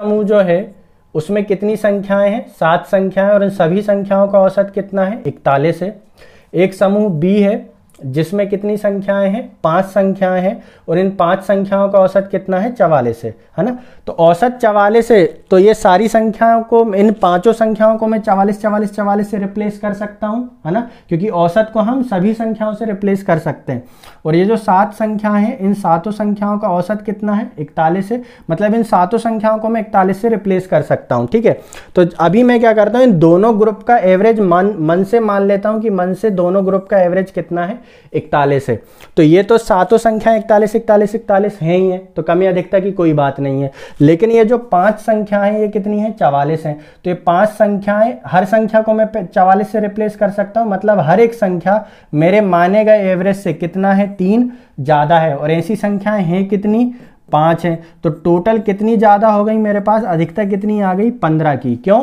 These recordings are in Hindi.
समूह जो है उसमें कितनी संख्याएं हैं सात संख्याएं और इन सभी संख्याओं का औसत कितना है इकतालीस है एक समूह बी है जिसमें कितनी संख्याएं हैं पांच संख्याएं हैं और इन पांच संख्याओं का औसत कितना है चवालीस है है ना तो औसत चवालीस है तो ये सारी संख्याओं को इन पांचों संख्याओं को मैं चवालीस चवालीस चवालीस से रिप्लेस कर सकता हूँ है ना क्योंकि औसत को हम सभी संख्याओं से रिप्लेस कर सकते हैं और ये जो सात संख्या है इन सातों संख्याओं का औसत कितना है इकतालीस है मतलब इन सातों संख्याओं को मैं इकतालीस से रिप्लेस कर सकता हूँ ठीक है तो अभी मैं क्या करता हूँ इन दोनों ग्रुप का एवरेज मन मन से मान लेता हूँ कि मन से दोनों ग्रुप का एवरेज कितना है इकतालीस है तो ये तो सातों संख्याएं इकतालीस इकतालीस इकतालीस हैं ही हैं तो कम या अधिकता की कोई बात नहीं है लेकिन ये जो पांच संख्याएं ये कितनी हैं चवालीस हैं तो ये पांच संख्याएं हर संख्या को मैं चवालीस से रिप्लेस कर सकता हूँ मतलब हर एक संख्या मेरे माने गए एवरेज से कितना है तीन ज़्यादा है और ऐसी संख्याएं हैं कितनी पाँच है तो टोटल कितनी ज़्यादा हो गई मेरे पास अधिकता कितनी आ गई पंद्रह की क्यों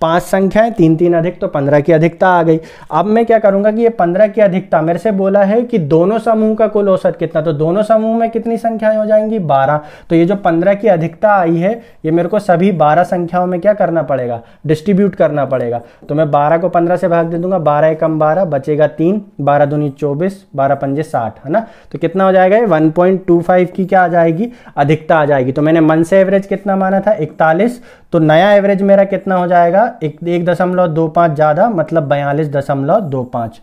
पांच है तीन तीन अधिक तो पंद्रह की अधिकता आ गई अब मैं क्या करूंगा कि ये पंद्रह की अधिकता मेरे से बोला है कि दोनों समूह का कुल औसत कितना तो दोनों समूह में कितनी संख्याएं हो जाएंगी बारह तो ये जो पंद्रह की अधिकता आई है ये मेरे को सभी बारह संख्याओं में क्या करना पड़ेगा डिस्ट्रीब्यूट करना पड़ेगा तो मैं बारह को पंद्रह से भाग दे दूंगा बारह एकम बारह बचेगा तीन बारह दूनी चौबीस बारह पंजे साठ है ना तो कितना हो जाएगा ये वन की क्या आ जाएगी अधिकता आ जाएगी तो मैंने मन से एवरेज कितना माना था इकतालीस तो नया एवरेज मेरा कितना हो जाएगा एक एक दशमलव दो पाँच ज़्यादा मतलब बयालीस दशमलव दो पाँच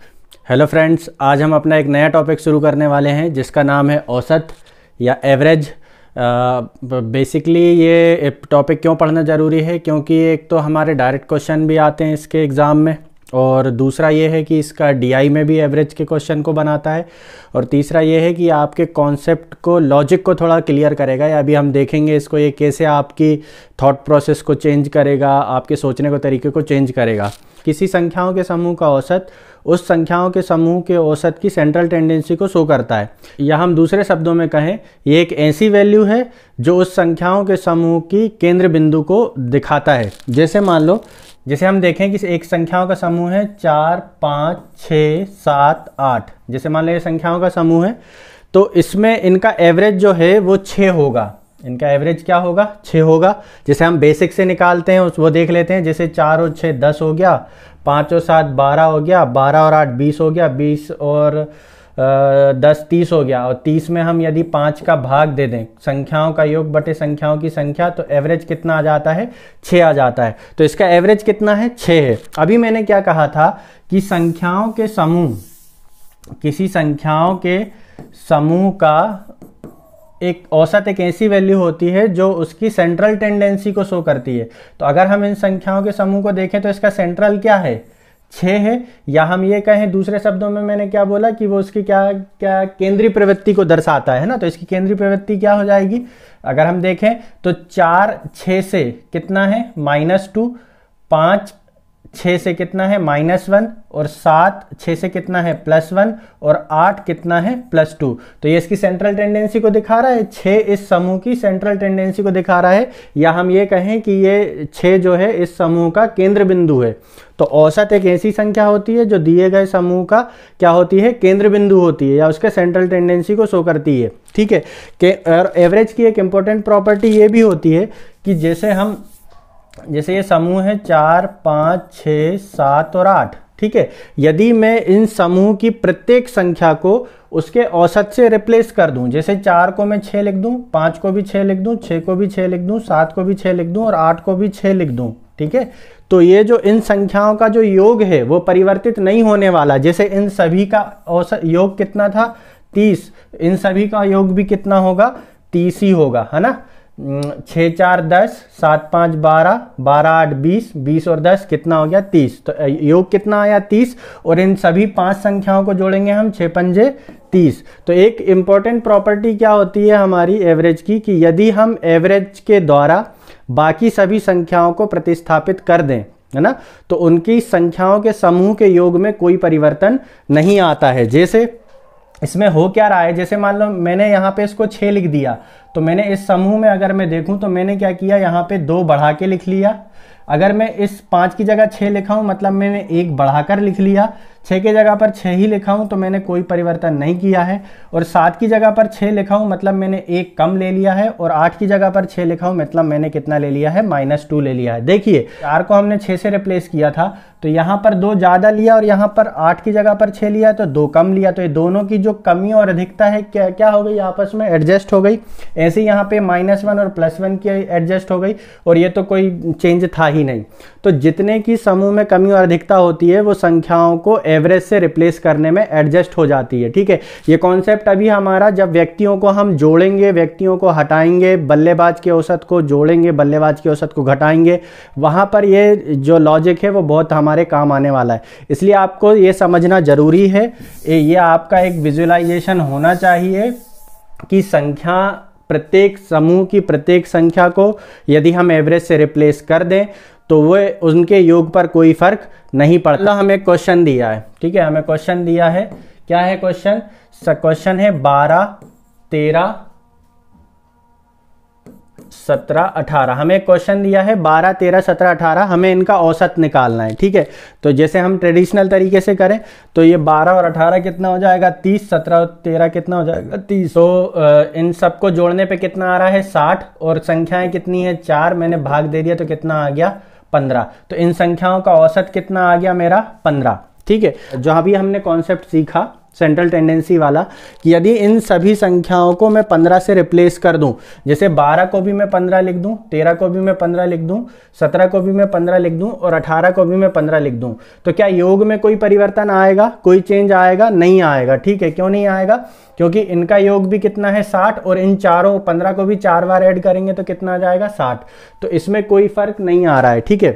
हेलो फ्रेंड्स आज हम अपना एक नया टॉपिक शुरू करने वाले हैं जिसका नाम है औसत या एवरेज बेसिकली ये टॉपिक क्यों पढ़ना ज़रूरी है क्योंकि एक तो हमारे डायरेक्ट क्वेश्चन भी आते हैं इसके एग्ज़ाम में और दूसरा ये है कि इसका डीआई में भी एवरेज के क्वेश्चन को बनाता है और तीसरा ये है कि आपके कॉन्सेप्ट को लॉजिक को थोड़ा क्लियर करेगा या अभी हम देखेंगे इसको ये कैसे आपकी थॉट प्रोसेस को चेंज करेगा आपके सोचने को तरीके को चेंज करेगा किसी संख्याओं के समूह का औसत उस संख्याओं के समूह के औसत की सेंट्रल टेंडेंसी को शो करता है या हम दूसरे शब्दों में कहें ये एक ऐसी वैल्यू है जो उस संख्याओं के समूह की केंद्र बिंदु को दिखाता है जैसे मान लो जिसे हम देखें कि एक संख्याओं का समूह है चार पाँच छ सात आठ जैसे मान लीजिए संख्याओं का समूह है तो इसमें इनका एवरेज जो है वो छः होगा इनका एवरेज क्या होगा छः होगा जैसे हम बेसिक से निकालते हैं वो देख लेते हैं जैसे चार और छः दस हो गया पाँच और सात बारह हो गया बारह और आठ बीस हो गया बीस और दस तीस हो गया और तीस में हम यदि पाँच का भाग दे दें संख्याओं का योग बटे संख्याओं की संख्या तो एवरेज कितना आ जाता है छः आ जाता है तो इसका एवरेज कितना है छः है अभी मैंने क्या कहा था कि संख्याओं के समूह किसी संख्याओं के समूह का एक औसत एक ऐसी वैल्यू होती है जो उसकी सेंट्रल टेंडेंसी को शो करती है तो अगर हम इन संख्याओं के समूह को देखें तो इसका सेंट्रल क्या है छः है या हम ये कहें दूसरे शब्दों में मैंने क्या बोला कि वो उसकी क्या क्या केंद्रीय प्रवृत्ति को दर्शाता है ना तो इसकी केंद्रीय प्रवृत्ति क्या हो जाएगी अगर हम देखें तो चार छः से कितना है माइनस टू पाँच छः से कितना है माइनस वन और सात छः से कितना है प्लस वन और आठ कितना है प्लस टू तो ये इसकी सेंट्रल टेंडेंसी को दिखा रहा है छः इस समूह की सेंट्रल टेंडेंसी को दिखा रहा है या हम ये कहें कि ये छः जो है इस समूह का केंद्र बिंदु है तो औसत एक ऐसी संख्या होती है जो दिए गए समूह का क्या होती है केंद्र बिंदु होती है या उसके सेंट्रल टेंडेंसी को शो करती है ठीक है एवरेज की एक इंपॉर्टेंट प्रॉपर्टी ये भी होती है कि जैसे हम जैसे ये समूह है चार पाँच छ सात और आठ ठीक है यदि मैं इन समूह की प्रत्येक संख्या को उसके औसत से रिप्लेस कर दूं जैसे चार को मैं छः लिख दूं पाँच को भी छः लिख दूं छः को भी छः लिख दूं सात को भी छः लिख दूं और आठ को भी छः लिख दूं ठीक है तो ये जो इन संख्याओं का जो योग है वो परिवर्तित नहीं होने वाला जैसे इन सभी का औसत योग कितना था तीस इन सभी का योग भी कितना होगा तीस ही होगा है ना छः चार दस सात पाँच बारह बारह आठ बीस बीस और दस कितना हो गया तीस तो योग कितना आया तीस और इन सभी पांच संख्याओं को जोड़ेंगे हम छः पंजे तीस तो एक इम्पॉर्टेंट प्रॉपर्टी क्या होती है हमारी एवरेज की कि यदि हम एवरेज के द्वारा बाकी सभी संख्याओं को प्रतिस्थापित कर दें है ना तो उनकी संख्याओं के समूह के योग में कोई परिवर्तन नहीं आता है जैसे इसमें हो क्या रहा है जैसे मान लो मैंने यहाँ पे इसको छः लिख दिया तो मैंने इस समूह में अगर मैं देखूँ तो मैंने क्या किया यहाँ पे दो बढ़ा के लिख लिया अगर मैं इस पाँच की जगह छः लिखा हूँ मतलब मैंने एक बढ़ाकर लिख लिया छः की जगह पर छः ही लिखा हूँ तो मैंने कोई परिवर्तन नहीं किया है और सात की जगह पर छः लिखा हूँ मतलब मैंने एक कम ले लिया है और आठ की जगह पर छः लिखा हूँ मतलब मैंने कितना ले लिया है माइनस टू ले लिया है देखिए चार को हमने छः से रिप्लेस किया था तो यहाँ पर दो ज़्यादा लिया और यहाँ पर आठ की जगह पर छः लिया तो दो कम लिया तो ये दोनों की जो कमी और अधिकता है क्या क्या हो गई आपस में एडजस्ट हो गई ऐसे यहाँ पे माइनस वन और प्लस वन की एडजस्ट हो गई और ये तो कोई चेंज था ही नहीं तो जितने की समूह में कमी और अधिकता होती है वो संख्याओं को एवरेज से रिप्लेस करने में एडजस्ट हो जाती है ठीक है ये कॉन्सेप्ट अभी हमारा जब व्यक्तियों को हम जोड़ेंगे व्यक्तियों को हटाएंगे बल्लेबाज के औसत को जोड़ेंगे बल्लेबाज के औसत को घटाएंगे वहाँ पर ये जो लॉजिक है वो बहुत हम हमारे काम आने वाला है इसलिए आपको ये समझना ज़रूरी है ये आपका एक विजुअलाइजेशन होना चाहिए कि संख्या प्रत्येक समूह की प्रत्येक संख्या को यदि हम एवरेज से रिप्लेस कर दें तो वह उनके योग पर कोई फर्क नहीं पड़ता हमें क्वेश्चन दिया है ठीक है हमें क्वेश्चन दिया है क्या है क्वेश्चन क्वेश्चन है बारह तेरह सत्रह अठारह हमें क्वेश्चन दिया है बारह तेरह सत्रह अठारह हमें इनका औसत निकालना है ठीक है तो जैसे हम ट्रेडिशनल तरीके से करें तो ये बारह और अठारह कितना हो जाएगा तीस सत्रह और तेरह कितना हो जाएगा तीस तो इन सबको जोड़ने पे कितना आ रहा है साठ और संख्याएं कितनी है चार मैंने भाग दे दिया तो कितना आ गया पंद्रह तो इन संख्याओं का औसत कितना आ गया मेरा पंद्रह ठीक है जहाँ भी हमने कॉन्सेप्ट सीखा सेंट्रल टेंडेंसी वाला कि यदि इन सभी संख्याओं को मैं पंद्रह से रिप्लेस कर दूं जैसे बारह को भी मैं पंद्रह लिख दूं तेरह को भी मैं पंद्रह लिख दूं सत्रह को भी मैं पंद्रह लिख दूं और अठारह को भी मैं पंद्रह लिख दूं तो क्या योग में कोई परिवर्तन आएगा कोई चेंज आएगा नहीं आएगा ठीक है क्यों नहीं आएगा क्योंकि इनका योग भी कितना है साठ और इन चारों पंद्रह को भी चार बार एड करेंगे तो कितना आ जाएगा साठ तो इसमें कोई फर्क नहीं आ रहा है ठीक है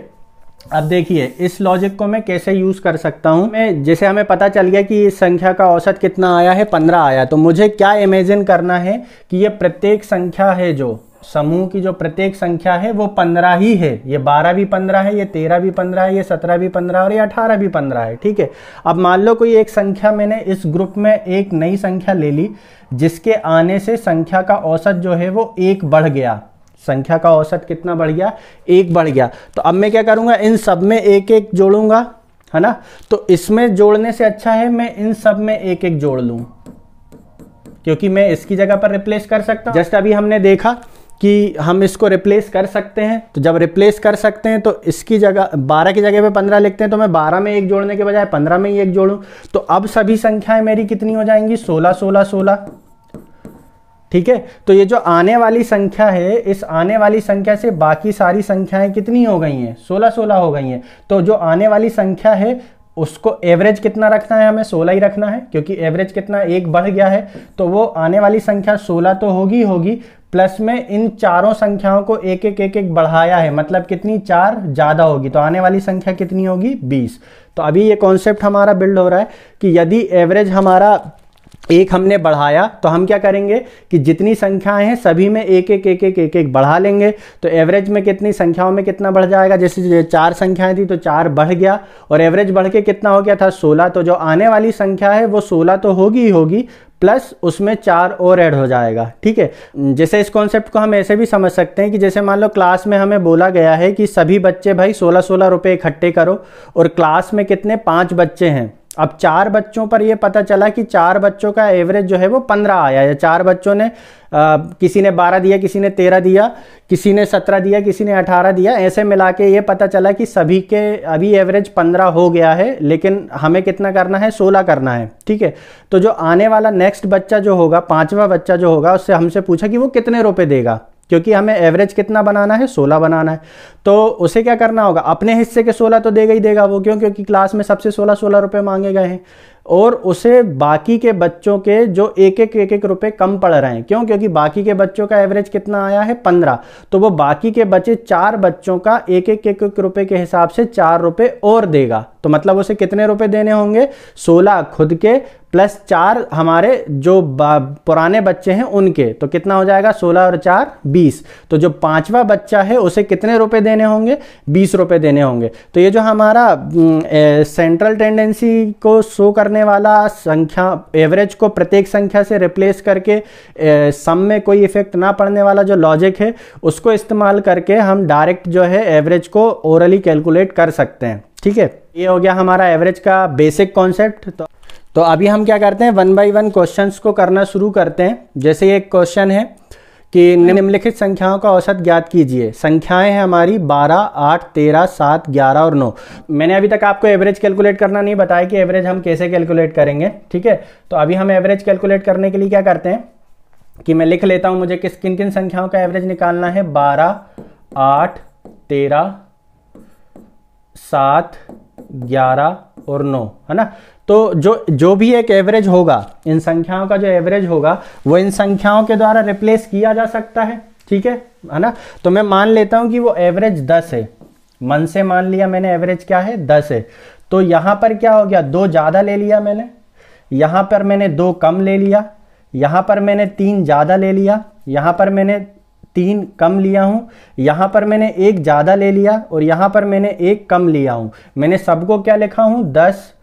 अब देखिए इस लॉजिक को मैं कैसे यूज़ कर सकता हूँ मैं जैसे हमें पता चल गया कि इस संख्या का औसत कितना आया है पंद्रह आया तो मुझे क्या इमेजिन करना है कि ये प्रत्येक संख्या है जो समूह की जो प्रत्येक संख्या है वो पंद्रह ही है ये बारह भी पंद्रह है ये तेरह भी पंद्रह है ये सत्रह भी पंद्रह और ये अठारह भी पंद्रह है ठीक है अब मान लो कोई एक संख्या मैंने इस ग्रुप में एक नई संख्या ले ली जिसके आने से संख्या का औसत जो है वो एक बढ़ गया संख्या का औसत कितना बढ़ गया एक बढ़ गया तो अब मैं क्या करूंगा इन सब में एक एक जोड़ूंगा है ना तो इसमें जोड़ने से अच्छा है मैं इन सब में एक एक जोड़ लू क्योंकि मैं इसकी जगह पर रिप्लेस कर सकता हूं जस्ट अभी हमने देखा कि हम इसको रिप्लेस कर सकते हैं तो जब रिप्लेस कर सकते हैं तो इसकी जगह 12 की जगह पे 15 लिखते हैं तो मैं 12 में एक जोड़ने के बजाय 15 में ही एक जोड़ूं तो अब सभी संख्याएं मेरी कितनी हो जाएंगी 16 16 16 ठीक है तो ये जो आने वाली संख्या है इस आने वाली संख्या से बाकी सारी संख्याएं कितनी हो गई हैं सोलह सोलह हो गई हैं तो जो आने वाली संख्या है उसको एवरेज कितना रखना है हमें 16 ही रखना है क्योंकि एवरेज कितना एक बढ़ गया है तो वो आने वाली संख्या 16 तो होगी होगी प्लस में इन चारों संख्याओं को एक एक एक एक बढ़ाया है मतलब कितनी चार ज़्यादा होगी तो आने वाली संख्या कितनी होगी 20 तो अभी ये कॉन्सेप्ट हमारा बिल्ड हो रहा है कि यदि एवरेज हमारा एक हमने बढ़ाया तो हम क्या करेंगे कि जितनी संख्याएं हैं सभी में एक एक एक एक एक एक बढ़ा लेंगे तो एवरेज में कितनी संख्याओं में कितना बढ़ जाएगा जैसे चार संख्याएं थी तो चार बढ़ गया और एवरेज बढ़ के कितना हो गया था सोलह तो जो आने वाली संख्या है वो सोलह तो होगी ही होगी प्लस उसमें चार और ऐड हो जाएगा ठीक है जैसे इस कॉन्सेप्ट को हम ऐसे भी समझ सकते हैं कि जैसे मान लो क्लास में हमें बोला गया है कि सभी बच्चे भाई सोलह सोलह रुपये इकट्ठे करो और क्लास में कितने पाँच बच्चे हैं अब चार बच्चों पर यह पता चला कि चार बच्चों का एवरेज जो है वो पंद्रह आया है चार बच्चों ने आ, किसी ने बारह दिया किसी ने तेरह दिया किसी ने सत्रह दिया किसी ने अठारह दिया ऐसे मिला के ये पता चला कि सभी के अभी एवरेज पंद्रह हो गया है लेकिन हमें कितना करना है सोलह करना है ठीक है तो जो आने वाला नेक्स्ट बच्चा जो होगा पाँचवा बच्चा जो होगा उससे हमसे पूछा कि वो कितने रुपये देगा क्योंकि हमें एवरेज कितना बनाना है 16 बनाना है तो उसे क्या करना होगा अपने हिस्से के 16 तो देगा ही देगा वो क्यों क्योंकि क्लास में सबसे 16 सोलह रुपये मांगे गए हैं और उसे बाकी के बच्चों के जो एक एक एक एक रुपये कम पड़ रहे हैं क्यों क्योंकि बाकी के बच्चों का एवरेज कितना आया है पंद्रह तो वो बाकी के बचे चार बच्चों का एक एक एक, एक रुपये के हिसाब से चार रुपये और देगा तो मतलब उसे कितने रुपए देने होंगे सोलह खुद के प्लस चार हमारे जो पुराने बच्चे हैं उनके तो कितना हो जाएगा सोलह और चार बीस तो जो पांचवा बच्चा है उसे कितने रुपए देने होंगे बीस रुपए देने होंगे तो ये जो हमारा ए, सेंट्रल टेंडेंसी को शो करने वाला संख्या एवरेज को प्रत्येक संख्या से रिप्लेस करके ए, सम में कोई इफेक्ट ना पड़ने वाला जो लॉजिक है उसको इस्तेमाल करके हम डायरेक्ट जो है एवरेज को ओरली कैलकुलेट कर सकते हैं ठीक है ये हो गया हमारा एवरेज का बेसिक कॉन्सेप्ट तो तो अभी हम क्या करते हैं वन बाई वन क्वेश्चन को करना शुरू करते हैं जैसे एक क्वेश्चन है कि निम्नलिखित संख्याओं का औसत ज्ञात कीजिए संख्याएं हैं हमारी 12, 8, 13, 7, 11 और 9। मैंने अभी तक आपको एवरेज कैलकुलेट करना नहीं बताया कि एवरेज हम कैसे कैलकुलेट करेंगे ठीक है तो अभी हम एवरेज कैलकुलेट करने के लिए क्या करते हैं कि मैं लिख लेता हूं मुझे किस किन किन संख्याओं का एवरेज निकालना है बारह आठ तेरह सात ग्यारह और नौ है ना तो जो जो भी एक एवरेज होगा इन संख्याओं का जो एवरेज होगा वो इन संख्याओं के द्वारा रिप्लेस किया जा सकता है ठीक है है ना तो मैं मान लेता हूं कि वो एवरेज दस है मन से मान लिया मैंने एवरेज क्या है दस है तो यहां पर क्या हो गया दो ज्यादा ले लिया मैंने यहां पर मैंने दो कम ले लिया यहां पर मैंने तीन ज्यादा ले लिया यहां पर मैंने तीन कम लिया हूँ यहाँ पर मैंने एक ज़्यादा ले लिया और यहाँ पर मैंने एक कम लिया हूँ मैंने सबको क्या लिखा हूँ दस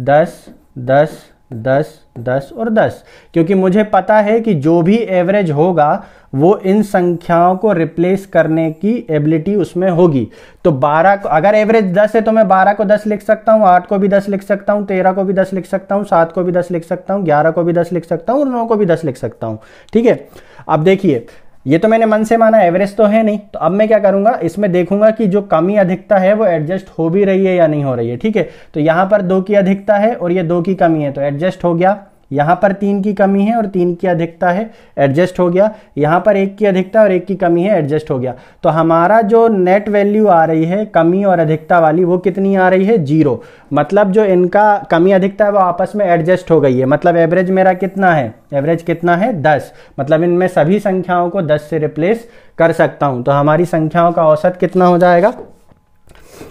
दस दस दस दस और दस क्योंकि मुझे पता है कि जो भी एवरेज होगा वो इन संख्याओं को रिप्लेस करने की एबिलिटी उसमें होगी तो 12 को अगर एवरेज 10 है तो मैं 12 को 10 लिख सकता हूँ 8 को भी 10 लिख सकता हूँ 13 को भी 10 लिख सकता हूँ 7 को भी 10 लिख सकता हूँ 11 को भी 10 लिख सकता हूँ और 9 को भी 10 लिख सकता हूँ ठीक है अब देखिए ये तो मैंने मन से माना एवरेज तो है नहीं तो अब मैं क्या करूंगा इसमें देखूंगा कि जो कमी अधिकता है वो एडजस्ट हो भी रही है या नहीं हो रही है ठीक है तो यहां पर दो की अधिकता है और ये दो की कमी है तो एडजस्ट हो गया यहाँ पर तीन की कमी है और तीन की अधिकता है एडजस्ट हो गया यहाँ पर एक की अधिकता और एक की कमी है एडजस्ट हो गया तो हमारा जो नेट वैल्यू आ रही है कमी और अधिकता वाली वो कितनी आ रही है जीरो मतलब जो इनका कमी अधिकता है वो आपस में एडजस्ट हो गई है मतलब एवरेज मेरा कितना है एवरेज कितना है दस मतलब इनमें सभी संख्याओं को दस से रिप्लेस कर सकता हूँ तो हमारी संख्याओं का औसत कितना हो जाएगा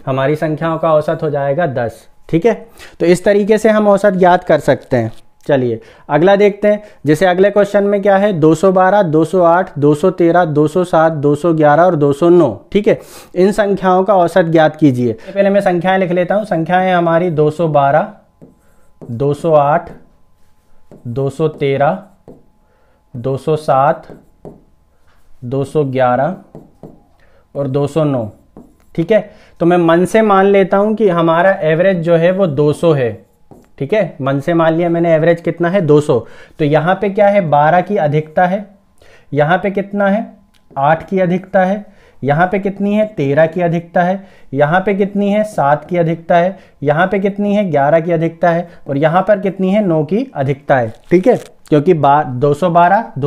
हमारी संख्याओं का औसत हो जाएगा दस ठीक है तो इस तरीके से हम औसत ज्ञात कर सकते हैं चलिए अगला देखते हैं जैसे अगले क्वेश्चन में क्या है 212, 208, 213, 207, 211 और 209 ठीक है इन संख्याओं का औसत ज्ञात कीजिए पहले मैं संख्याएं लिख लेता हूं संख्याएं हमारी 212, 208, 213, 207, 211 और 209 ठीक है तो मैं मन से मान लेता हूं कि हमारा एवरेज जो है वो 200 है ठीक है मन से मान लिया मैंने एवरेज कितना है 200 तो यहां पे क्या है 12 की अधिकता है यहां पे कितना है 8 की अधिकता है यहां पे कितनी है 13 की अधिकता है यहां पे कितनी है 7 की अधिकता है यहां पे कितनी है 11 की अधिकता है और यहां पर कितनी है 9 की अधिकता है ठीक है क्योंकि बारह दो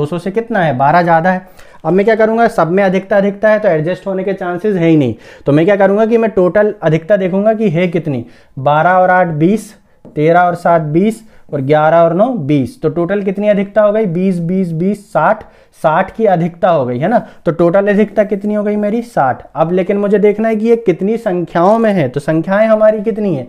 सौ से कितना है बारह ज़्यादा है अब मैं क्या करूंगा सब में अधिकता अधिकता है तो एडजस्ट होने के चांसेस है ही नहीं तो मैं क्या करूंगा कि मैं टोटल अधिकता देखूंगा कि है कितनी 12 और 8 20 तेरह और सात बीस और ग्यारह और नौ बीस तो टोटल कितनी अधिकता हो गई बीस बीस बीस साठ साठ की अधिकता हो गई है ना तो टोटल अधिकता कितनी हो गई मेरी साठ अब लेकिन मुझे देखना है कि ये कितनी संख्याओं में है तो संख्याएं हमारी कितनी है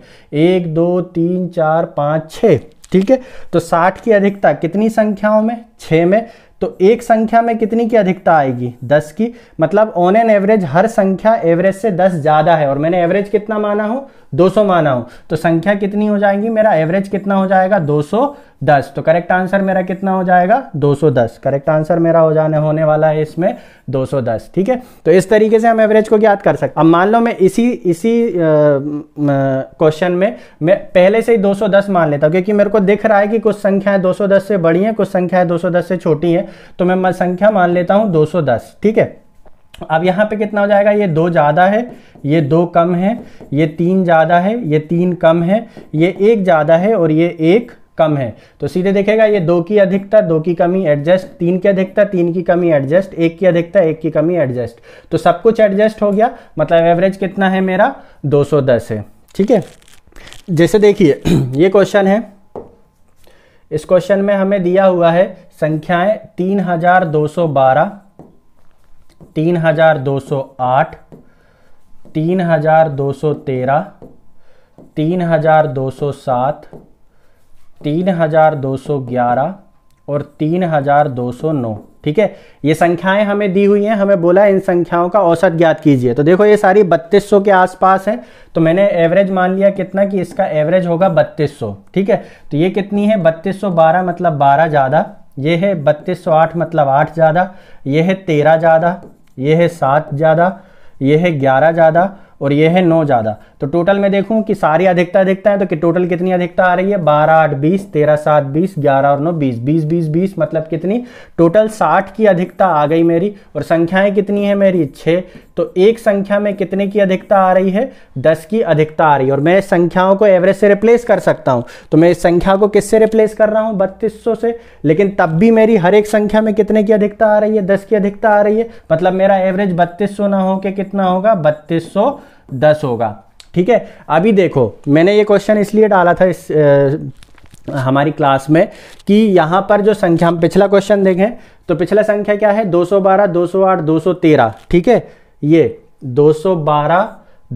एक दो तीन चार पाँच छ ठीक है तो साठ की अधिकता कितनी संख्याओं में छ में तो एक संख्या में कितनी की अधिकता आएगी दस की मतलब ऑन एन एवरेज हर संख्या एवरेज से दस ज़्यादा है और मैंने एवरेज कितना माना हूं 200 माना हूं तो संख्या कितनी हो जाएगी मेरा एवरेज कितना हो जाएगा 210 तो करेक्ट आंसर मेरा कितना हो जाएगा 210 करेक्ट आंसर मेरा हो जाने होने वाला है इसमें 210 ठीक है तो इस तरीके से हम एवरेज को ज्ञात कर सकते अब मान लो मैं इसी इसी क्वेश्चन में मैं पहले से ही 210 मान लेता हूँ क्योंकि मेरे को दिख रहा है कि कुछ संख्याएं 210 से बड़ी हैं कुछ संख्याएं 210 से छोटी हैं तो मैं संख्या मान लेता हूँ 210 ठीक है अब यहाँ पे कितना हो जाएगा ये दो ज़्यादा है ये दो कम है ये तीन ज़्यादा है ये तीन कम है ये एक ज़्यादा है और ये एक कम है तो सीधे देखेगा ये दो की अधिकता दो की कमी एडजस्ट तीन की अधिकता तीन की कमी एडजस्ट एक की अधिकता एक की कमी एडजस्ट तो सब कुछ एडजस्ट हो गया मतलब एवरेज कितना है मेरा 210 है ठीक है जैसे देखिए ये क्वेश्चन है इस क्वेश्चन में हमें दिया हुआ है संख्याएं बारह तीन हजार दो सौ आठ तीन हजार दो सौ तेरह तीन हजार दो सौ सात तीन हजार दो सौ ग्यारह और तीन हजार दो सौ नौ ठीक है ये संख्याएं हमें दी हुई हैं हमें बोला इन संख्याओं का औसत ज्ञात कीजिए तो देखो ये सारी 3200 के आसपास है तो मैंने एवरेज मान लिया कितना कि इसका एवरेज होगा 3200 ठीक है तो ये कितनी है 3212 मतलब 12 ज़्यादा ये है बत्तीस सौ आठ मतलब आठ ज़्यादा ये है तेरह ज़्यादा ये है सात ज़्यादा ये है ग्यारह ज़्यादा और ये है नौ ज़्यादा तो टोटल में देखूँ कि सारी अधिकता अधिकता है तो कि टोटल कितनी अधिकता आ रही है बारह आठ बीस तेरह सात बीस ग्यारह और नौ बीस बीस बीस बीस मतलब कितनी टोटल साठ की अधिकता आ गई मेरी और संख्याएं कितनी है मेरी छः तो एक संख्या में कितने की अधिकता आ रही है दस की अधिकता आ रही है और मैं संख्याओं को एवरेज से रिप्लेस कर सकता हूं तो मैं इस संख्या को किससे रिप्लेस कर रहा हूं बत्तीस से लेकिन तब भी मेरी हर एक संख्या में कितने की अधिकता आ रही है दस की अधिकता आ रही है मतलब मेरा एवरेज बत्तीस ना होकर कितना होगा बत्तीस दस होगा ठीक है अभी देखो मैंने ये क्वेश्चन इसलिए डाला था इस आ, हमारी क्लास में कि यहाँ पर जो संख्या हम पिछला क्वेश्चन देखें तो पिछला संख्या क्या है 212, 208, 213 ठीक है ये 212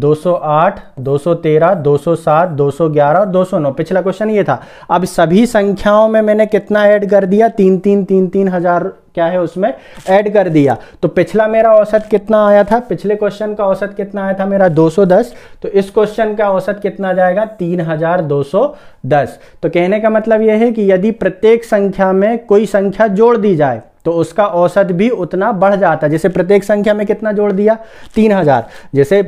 208, 213, 207, 211 और 209 पिछला क्वेश्चन ये था अब सभी संख्याओं में मैंने कितना ऐड कर दिया तीन तीन तीन तीन हजार क्या है उसमें ऐड कर दिया तो पिछला मेरा औसत कितना आया था पिछले क्वेश्चन का औसत कितना आया था मेरा 210 तो इस क्वेश्चन का औसत कितना जाएगा 3210 तो कहने का मतलब यह है कि यदि प्रत्येक संख्या में कोई संख्या जोड़ दी जाए तो उसका औसत भी उतना बढ़ जाता है जैसे प्रत्येक संख्या में कितना जोड़ दिया तीन हजार जैसे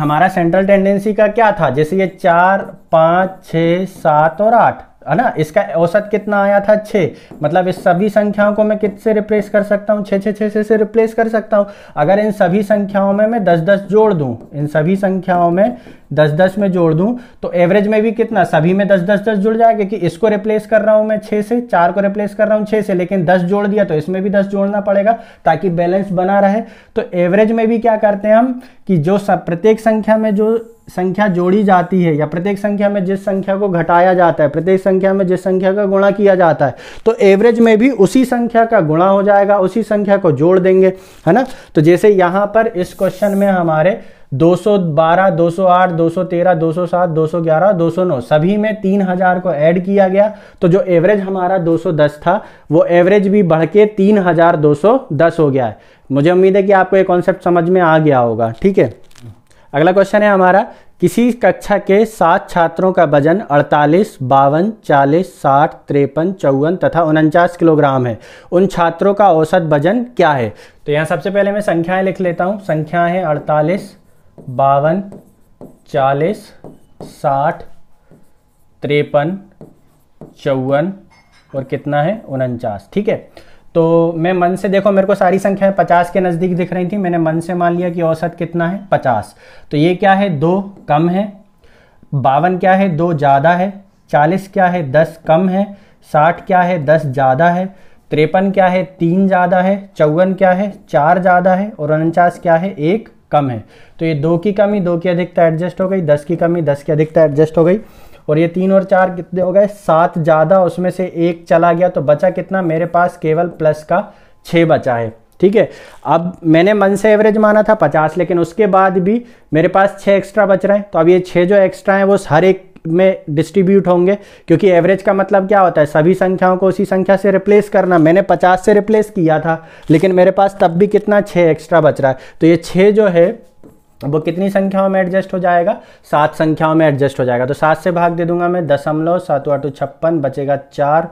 हमारा सेंट्रल टेंडेंसी का क्या था जैसे ये चार पांच छ सात और आठ है ना इसका औसत कितना आया था छः मतलब इस सभी संख्याओं को मैं किससे रिप्लेस कर सकता हूँ छः छः छः से, से रिप्लेस कर सकता हूँ अगर इन सभी संख्याओं में मैं दस दस जोड़ दूँ इन सभी संख्याओं में दस दस में जोड़ दूं तो एवरेज में भी कितना सभी में दस दस दस जुड़ जाएगा कि इसको रिप्लेस कर रहा हूं मैं छह से चार को रिप्लेस कर रहा हूं छह से लेकिन दस जोड़ दिया तो इसमें भी दस जोड़ना पड़ेगा ताकि बैलेंस बना रहे तो एवरेज में भी क्या करते हैं हम कि जो प्रत्येक संख्या में जो संख्या जोड़ी जाती है या प्रत्येक संख्या में जिस संख्या को घटाया जाता है प्रत्येक संख्या में जिस संख्या का गुणा किया जाता है तो एवरेज में भी उसी संख्या का गुणा हो जाएगा उसी संख्या को जोड़ देंगे है ना तो जैसे यहां पर इस क्वेश्चन में हमारे 212, सौ ग्यारह 207, 211, 209 सभी में 3000 को ऐड किया गया तो जो एवरेज हमारा 210 था वो एवरेज भी बढ़ के 3210 हो गया है मुझे उम्मीद है कि आपको ये कॉन्सेप्ट समझ में आ गया होगा ठीक है अगला क्वेश्चन है हमारा किसी कक्षा के सात छात्रों का वजन 48, बावन 40, 60, त्रेपन चौवन तथा उनचास किलोग्राम है उन छात्रों का औसत वजन क्या है तो यहाँ सबसे पहले मैं संख्याएं लिख लेता हूँ संख्या है 48, बावन चालीस साठ तिरपन चौवन और कितना है उनचास ठीक है तो मैं मन से देखो मेरे को सारी संख्याएं पचास के नज़दीक दिख रही थी मैंने मन से मान लिया कि औसत कितना है पचास तो ये क्या है दो कम है बावन क्या है दो ज़्यादा है चालीस क्या है दस कम है साठ क्या है दस ज़्यादा है तिरपन क्या है तीन ज़्यादा है चौवन क्या है चार ज़्यादा है और उनचास क्या है एक कम है तो ये दो की कमी दो की अधिकता एडजस्ट हो गई दस की कमी दस की अधिकता एडजस्ट हो गई और ये तीन और चार कितने हो गए सात ज़्यादा उसमें से एक चला गया तो बचा कितना मेरे पास केवल प्लस का छः बचा है ठीक है अब मैंने मन से एवरेज माना था पचास लेकिन उसके बाद भी मेरे पास छः एक्स्ट्रा बच रहे हैं तो अब ये छः जो एक्स्ट्रा हैं वो हर एक में डिस्ट्रीब्यूट होंगे क्योंकि एवरेज का मतलब क्या होता है सभी संख्याओं को उसी संख्या से रिप्लेस करना मैंने 50 से रिप्लेस किया था लेकिन मेरे पास तब भी कितना 6 एक्स्ट्रा बच रहा है तो ये 6 जो है वो कितनी संख्याओं में एडजस्ट हो जाएगा सात संख्याओं में एडजस्ट हो जाएगा तो सात से भाग दे दूंगा मैं दशमलव सात आठ छप्पन बचेगा चार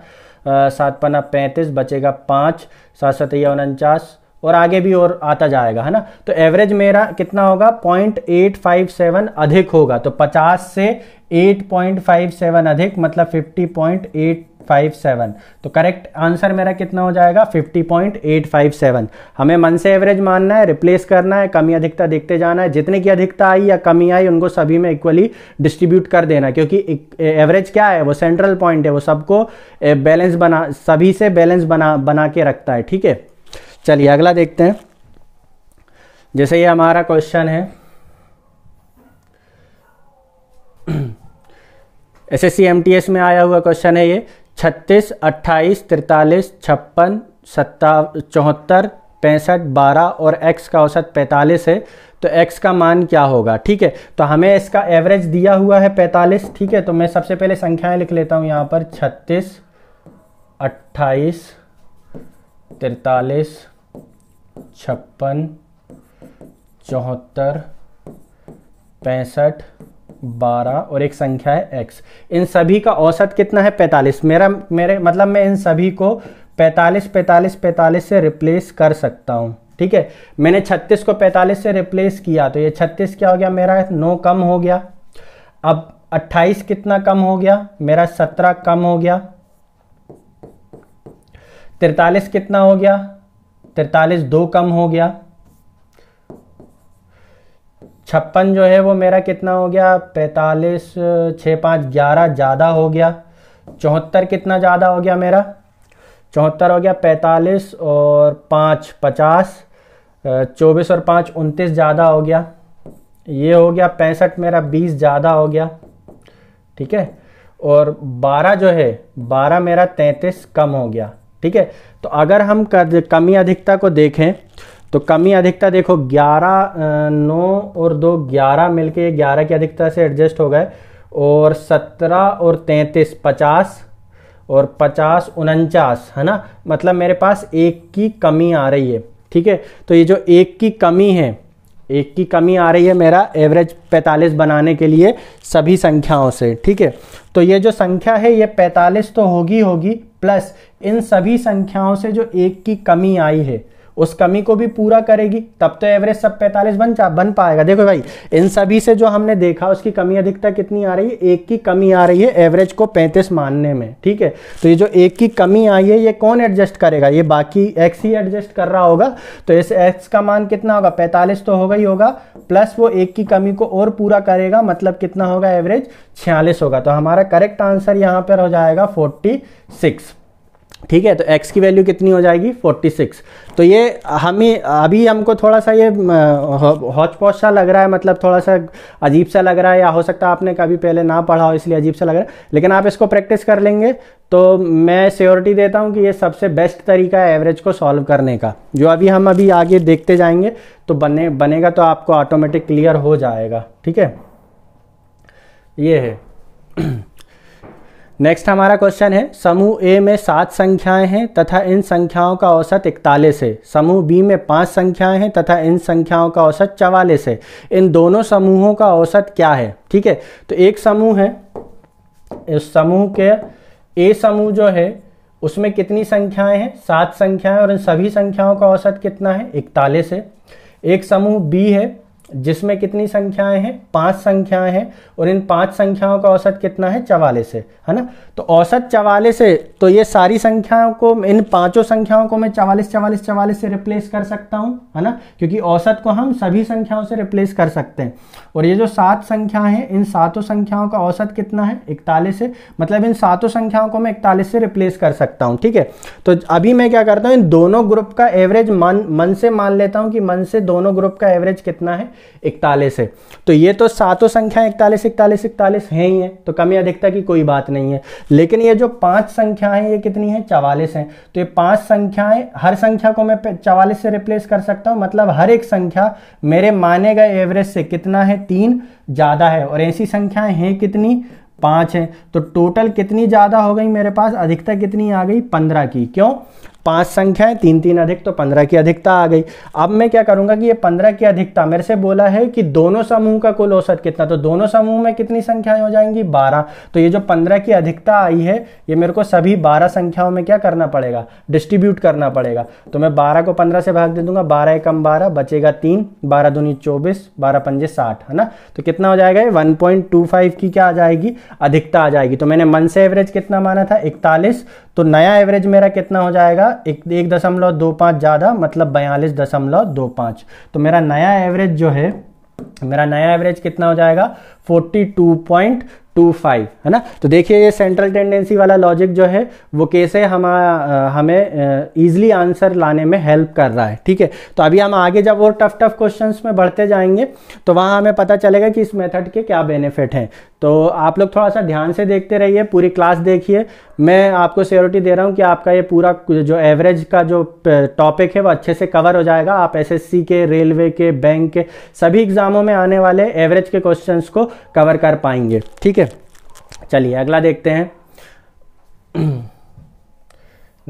सात पन्ना पैंतीस बचेगा पाँच सात सतैया उनचास और आगे भी और आता जाएगा है ना तो एवरेज मेरा कितना होगा पॉइंट एट फाइव सेवन अधिक होगा तो पचास से 8.57 अधिक मतलब 50.857 तो करेक्ट आंसर मेरा कितना हो जाएगा 50.857 हमें मन से एवरेज मानना है रिप्लेस करना है कमी अधिकता देखते जाना है जितने की अधिकता आई या कमी आई उनको सभी में इक्वली डिस्ट्रीब्यूट कर देना क्योंकि एवरेज क्या है वो सेंट्रल पॉइंट है वो सबको बैलेंस बना सभी से बैलेंस बना बना के रखता है ठीक है चलिए अगला देखते हैं जैसे ये हमारा क्वेश्चन है एस एस सी में आया हुआ क्वेश्चन है ये छत्तीस अट्ठाईस तिरतालीस छप्पन सत्ता चौहत्तर पैंसठ बारह और एक्स का औसत पैंतालीस है तो एक्स का मान क्या होगा ठीक है तो हमें इसका एवरेज दिया हुआ है पैंतालीस ठीक है तो मैं सबसे पहले संख्याएं लिख लेता हूं यहां पर छत्तीस अट्ठाईस तिरतालीस छप्पन चौहत्तर पैंसठ बारह और एक संख्या है एक्स इन सभी का औसत कितना है पैंतालीस मेरा मेरे मतलब मैं इन सभी को पैंतालीस पैंतालीस पैंतालीस से रिप्लेस कर सकता हूँ ठीक है मैंने छत्तीस को पैंतालीस से रिप्लेस किया तो ये छत्तीस क्या हो गया मेरा नौ कम हो गया अब अट्ठाईस कितना कम हो गया मेरा सत्रह कम हो गया तिरतालीस कितना हो गया तिरतालीस दो कम हो गया छप्पन जो है वो मेरा कितना हो गया पैंतालीस छः पाँच ग्यारह ज़्यादा हो गया चौहत्तर कितना ज़्यादा हो गया मेरा चौहत्तर हो गया पैंतालीस और पाँच पचास चौबीस और पाँच उनतीस ज़्यादा हो गया ये हो गया पैंसठ मेरा बीस ज़्यादा हो गया ठीक है और बारह जो है बारह मेरा तैंतीस कम हो गया ठीक है तो अगर हम कमी अधिकता को देखें तो कमी अधिकता देखो 11 नौ और दो 11 मिलके 11 की अधिकता से एडजस्ट हो गए और 17 और 33 50 और 50 उनचास है ना मतलब मेरे पास एक की कमी आ रही है ठीक है तो ये जो एक की कमी है एक की कमी आ रही है मेरा एवरेज 45 बनाने के लिए सभी संख्याओं से ठीक है तो ये जो संख्या है ये 45 तो होगी होगी प्लस इन सभी संख्याओं से जो एक की कमी आई है उस कमी को भी पूरा करेगी तब तो एवरेज सब पैंतालीस बन बन पाएगा देखो भाई इन सभी से जो हमने देखा उसकी कमी अधिकता कितनी आ रही है एक की कमी आ रही है एवरेज को पैंतीस मानने में ठीक है तो ये जो एक की कमी आई है ये कौन एडजस्ट करेगा ये बाकी एक्स ही एडजस्ट कर रहा होगा तो इस एक्स का मान कितना होगा पैंतालीस तो होगा ही होगा प्लस वो एक की कमी को और पूरा करेगा मतलब कितना होगा एवरेज छियालीस होगा तो हमारा करेक्ट आंसर यहाँ पर हो जाएगा फोर्टी सिक्स ठीक है तो x की वैल्यू कितनी हो जाएगी 46 तो ये हमें अभी हमको थोड़ा सा ये हौच पौच सा लग रहा है मतलब थोड़ा सा अजीब सा लग रहा है या हो सकता है आपने कभी पहले ना पढ़ा हो इसलिए अजीब सा लग रहा है लेकिन आप इसको प्रैक्टिस कर लेंगे तो मैं सियोरिटी देता हूँ कि ये सबसे बेस्ट तरीका है एवरेज को सॉल्व करने का जो अभी हम अभी आगे देखते जाएंगे तो बने बनेगा तो आपको ऑटोमेटिक क्लियर हो जाएगा ठीक है ये है नेक्स्ट हमारा क्वेश्चन है समूह ए में सात संख्याएं हैं तथा इन संख्याओं का औसत इकतालीस है समूह बी में पांच संख्याएं हैं तथा इन संख्याओं का औसत चवालीस है इन दोनों समूहों का औसत क्या है ठीक है तो एक समूह है इस समूह के ए समूह जो है उसमें कितनी संख्याएं हैं सात संख्याएं और इन सभी संख्याओं का औसत कितना है इकतालीस है एक समूह बी है जिसमें कितनी संख्याएं हैं पांच संख्याएं हैं और इन पांच संख्याओं का औसत कितना है चवालीस है है ना तो औसत चवालीस है तो ये सारी संख्याओं को इन पांचों संख्याओं को मैं चवालीस चवालीस चवालीस से रिप्लेस कर सकता हूँ है ना क्योंकि औसत को हम सभी संख्याओं से रिप्लेस कर सकते हैं और ये जो सात संख्याएं हैं इन सातों संख्याओं का औसत कितना है इकतालीस है मतलब इन सातों संख्याओं को मैं इकतालीस से रिप्लेस कर सकता हूँ ठीक है तो अभी मैं क्या करता हूँ इन दोनों ग्रुप का एवरेज मन मन से मान लेता हूँ कि मन से दोनों ग्रुप का एवरेज कितना है इकतालीस है तो ये तो सातों संख्याएं इकतालीस इकतालीस इकतालीस हैं ही हैं तो कमी अधिकता की कोई बात नहीं है लेकिन ये जो पांच संख्याएं ये कितनी हैं चवालीस हैं तो ये पांच संख्याएं हर संख्या को मैं चवालीस से रिप्लेस कर सकता हूँ मतलब हर एक संख्या मेरे माने गए एवरेज से कितना है तीन ज़्यादा है और ऐसी संख्याएं हैं कितनी पाँच है तो टोटल कितनी ज़्यादा हो गई मेरे पास अधिकता कितनी आ गई पंद्रह की क्यों पांच संख्याएं तीन तीन अधिक तो पंद्रह की अधिकता आ गई अब मैं क्या करूंगा कि ये पंद्रह की अधिकता मेरे से बोला है कि दोनों समूह का कुल औसत कितना तो दोनों समूह में कितनी संख्याएं हो जाएंगी बारह तो ये जो पंद्रह की अधिकता आई है ये मेरे को सभी बारह संख्याओं में क्या करना पड़ेगा डिस्ट्रीब्यूट करना पड़ेगा तो मैं बारह को पंद्रह से भाग दे दूंगा बारह एकम बारह बचेगा तीन बारह दूनी चौबीस बारह पंजे साठ है ना तो कितना हो जाएगा ये वन की क्या आ जाएगी अधिकता आ जाएगी तो मैंने मन से एवरेज कितना माना था इकतालीस तो नया एवरेज मेरा कितना हो जाएगा एक एक दशमलव दो पाँच ज़्यादा मतलब बयालीस दशमलव दो पाँच तो मेरा नया एवरेज जो है मेरा नया एवरेज कितना हो जाएगा forty two point two five है ना तो देखिए ये सेंट्रल टेंडेंसी वाला लॉजिक जो है वो कैसे हम हमें ईजिली आंसर लाने में हेल्प कर रहा है ठीक है तो अभी हम आगे जब और टफ टफ क्वेश्चंस में बढ़ते जाएंगे तो वहाँ हमें पता चलेगा कि इस मेथड के क्या बेनिफिट हैं तो आप लोग थोड़ा सा ध्यान से देखते रहिए पूरी क्लास देखिए मैं आपको सियोरिटी दे रहा हूँ कि आपका ये पूरा जो एवरेज का जो टॉपिक है वो अच्छे से कवर हो जाएगा आप एसएससी के रेलवे के बैंक के सभी एग्ज़ामों में आने वाले एवरेज के क्वेश्चंस को कवर कर पाएंगे ठीक है चलिए अगला देखते हैं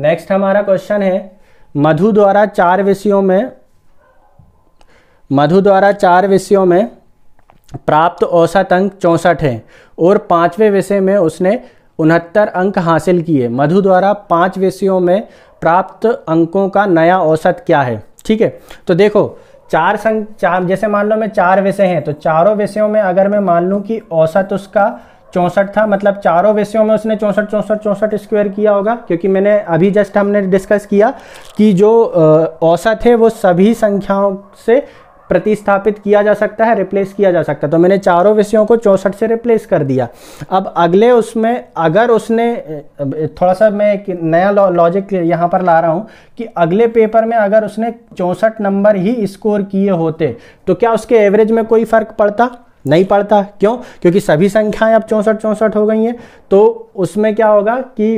नेक्स्ट हमारा क्वेश्चन है मधु द्वारा चार विषयों में मधु द्वारा चार विषयों में प्राप्त औसत अंक चौंसठ है और पांचवें विषय में उसने उनहत्तर अंक हासिल किए मधु द्वारा पाँच विषयों में प्राप्त अंकों का नया औसत क्या है ठीक है तो देखो चार संग चार जैसे मान लो मैं चार विषय हैं तो चारों विषयों में अगर मैं मान लूँ कि औसत उसका चौंसठ था मतलब चारों विषयों में उसने चौंसठ चौंसठ चौंसठ स्क्वायर किया होगा क्योंकि मैंने अभी जस्ट हमने डिस्कस किया कि जो औसत है वो सभी संख्याओं से प्रतिस्थापित किया जा सकता है रिप्लेस किया जा सकता है तो मैंने चारों विषयों को चौंसठ से रिप्लेस कर दिया अब अगले उसमें अगर उसने थोड़ा सा मैं एक नया लॉजिक यहाँ पर ला रहा हूँ कि अगले पेपर में अगर उसने चौंसठ नंबर ही स्कोर किए होते तो क्या उसके एवरेज में कोई फ़र्क पड़ता नहीं पड़ता क्यों क्योंकि सभी संख्याएं अब चौंसठ चौंसठ हो गई हैं तो उसमें क्या होगा कि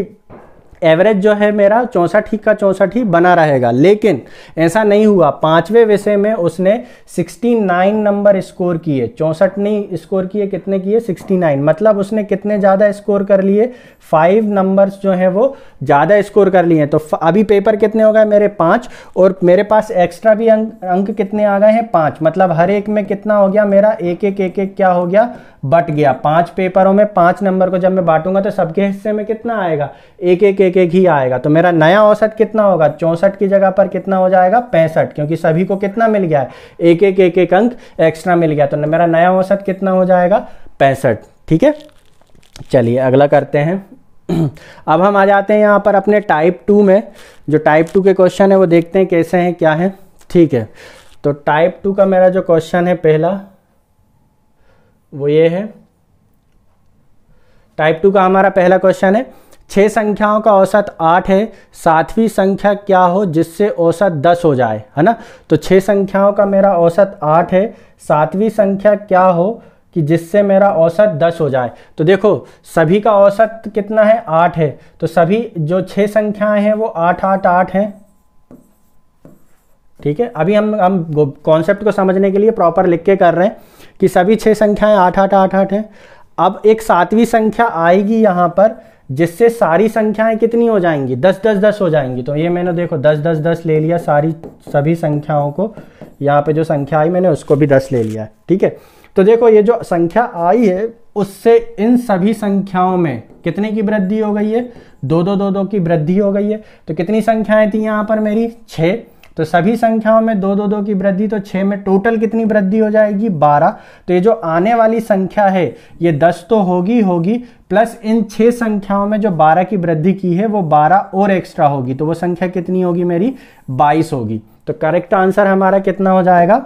एवरेज जो है मेरा चौंसठ ही का चौंसठ ही बना रहेगा लेकिन ऐसा नहीं हुआ पांचवें विषय में उसने 69 नंबर स्कोर किए चौंसठ नहीं स्कोर किए कितने किए 69 मतलब उसने कितने ज़्यादा स्कोर कर लिए फाइव नंबर्स जो हैं वो ज़्यादा स्कोर कर लिए तो अभी पेपर कितने हो गए मेरे पाँच और मेरे पास एक्स्ट्रा भी अंक, अंक कितने आ गए हैं पाँच मतलब हर एक में कितना हो गया मेरा एक एक एक एक क्या हो गया बट गया पाँच पेपरों में पाँच नंबर को जब मैं बांटूंगा तो सबके हिस्से में कितना आएगा एक एक एक एक एक ही आएगा तो मेरा नया औसत कितना होगा चौंसठ की जगह पर कितना हो जाएगा पैंसठ क्योंकि सभी को कितना मिल गया है एक एक एक एक अंक एक्स्ट्रा मिल गया तो मेरा नया औसत कितना हो जाएगा पैंसठ ठीक है चलिए अगला करते हैं अब हम आ जाते हैं यहाँ पर अपने टाइप टू में जो टाइप टू के क्वेश्चन है वो देखते हैं कैसे हैं क्या है ठीक है तो टाइप टू का मेरा जो क्वेश्चन है पहला वो ये है टाइप टू का हमारा पहला क्वेश्चन है छः संख्याओं का औसत आठ है सातवीं संख्या क्या हो जिससे औसत दस हो जाए है ना तो छः संख्याओं का मेरा औसत आठ है सातवीं संख्या क्या हो कि जिससे मेरा औसत दस हो जाए तो देखो सभी का औसत कितना है आठ है तो सभी जो छः संख्याएं हैं वो आठ आठ आठ हैं ठीक है अभी हम हम कॉन्सेप्ट को समझने के लिए प्रॉपर लिख के कर रहे हैं कि सभी छः संख्याएं आठ आठ आठ आठ हैं अब एक सातवीं संख्या आएगी यहाँ पर जिससे सारी संख्याएं कितनी हो जाएंगी दस दस दस हो जाएंगी तो ये मैंने देखो दस दस दस ले लिया सारी सभी संख्याओं को यहाँ पे जो संख्या आई मैंने उसको भी दस ले लिया ठीक है तो देखो ये जो संख्या आई है उससे इन सभी संख्याओं में कितने की वृद्धि हो गई है दो दो दो दो की वृद्धि हो गई है तो कितनी संख्याएं थी यहाँ पर मेरी छः तो सभी संख्याओं में दो दो दो की वृद्धि तो छः में टोटल कितनी वृद्धि हो जाएगी बारह तो ये जो आने वाली संख्या है ये दस तो होगी होगी प्लस इन छः संख्याओं में जो बारह की वृद्धि की है वो बारह और एक्स्ट्रा होगी तो वो संख्या कितनी होगी मेरी बाईस होगी तो करेक्ट आंसर हमारा कितना हो जाएगा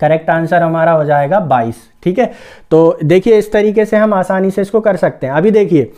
करेक्ट आंसर हमारा हो जाएगा 22 ठीक है तो देखिए इस तरीके से हम आसानी से इसको कर सकते हैं अभी देखिए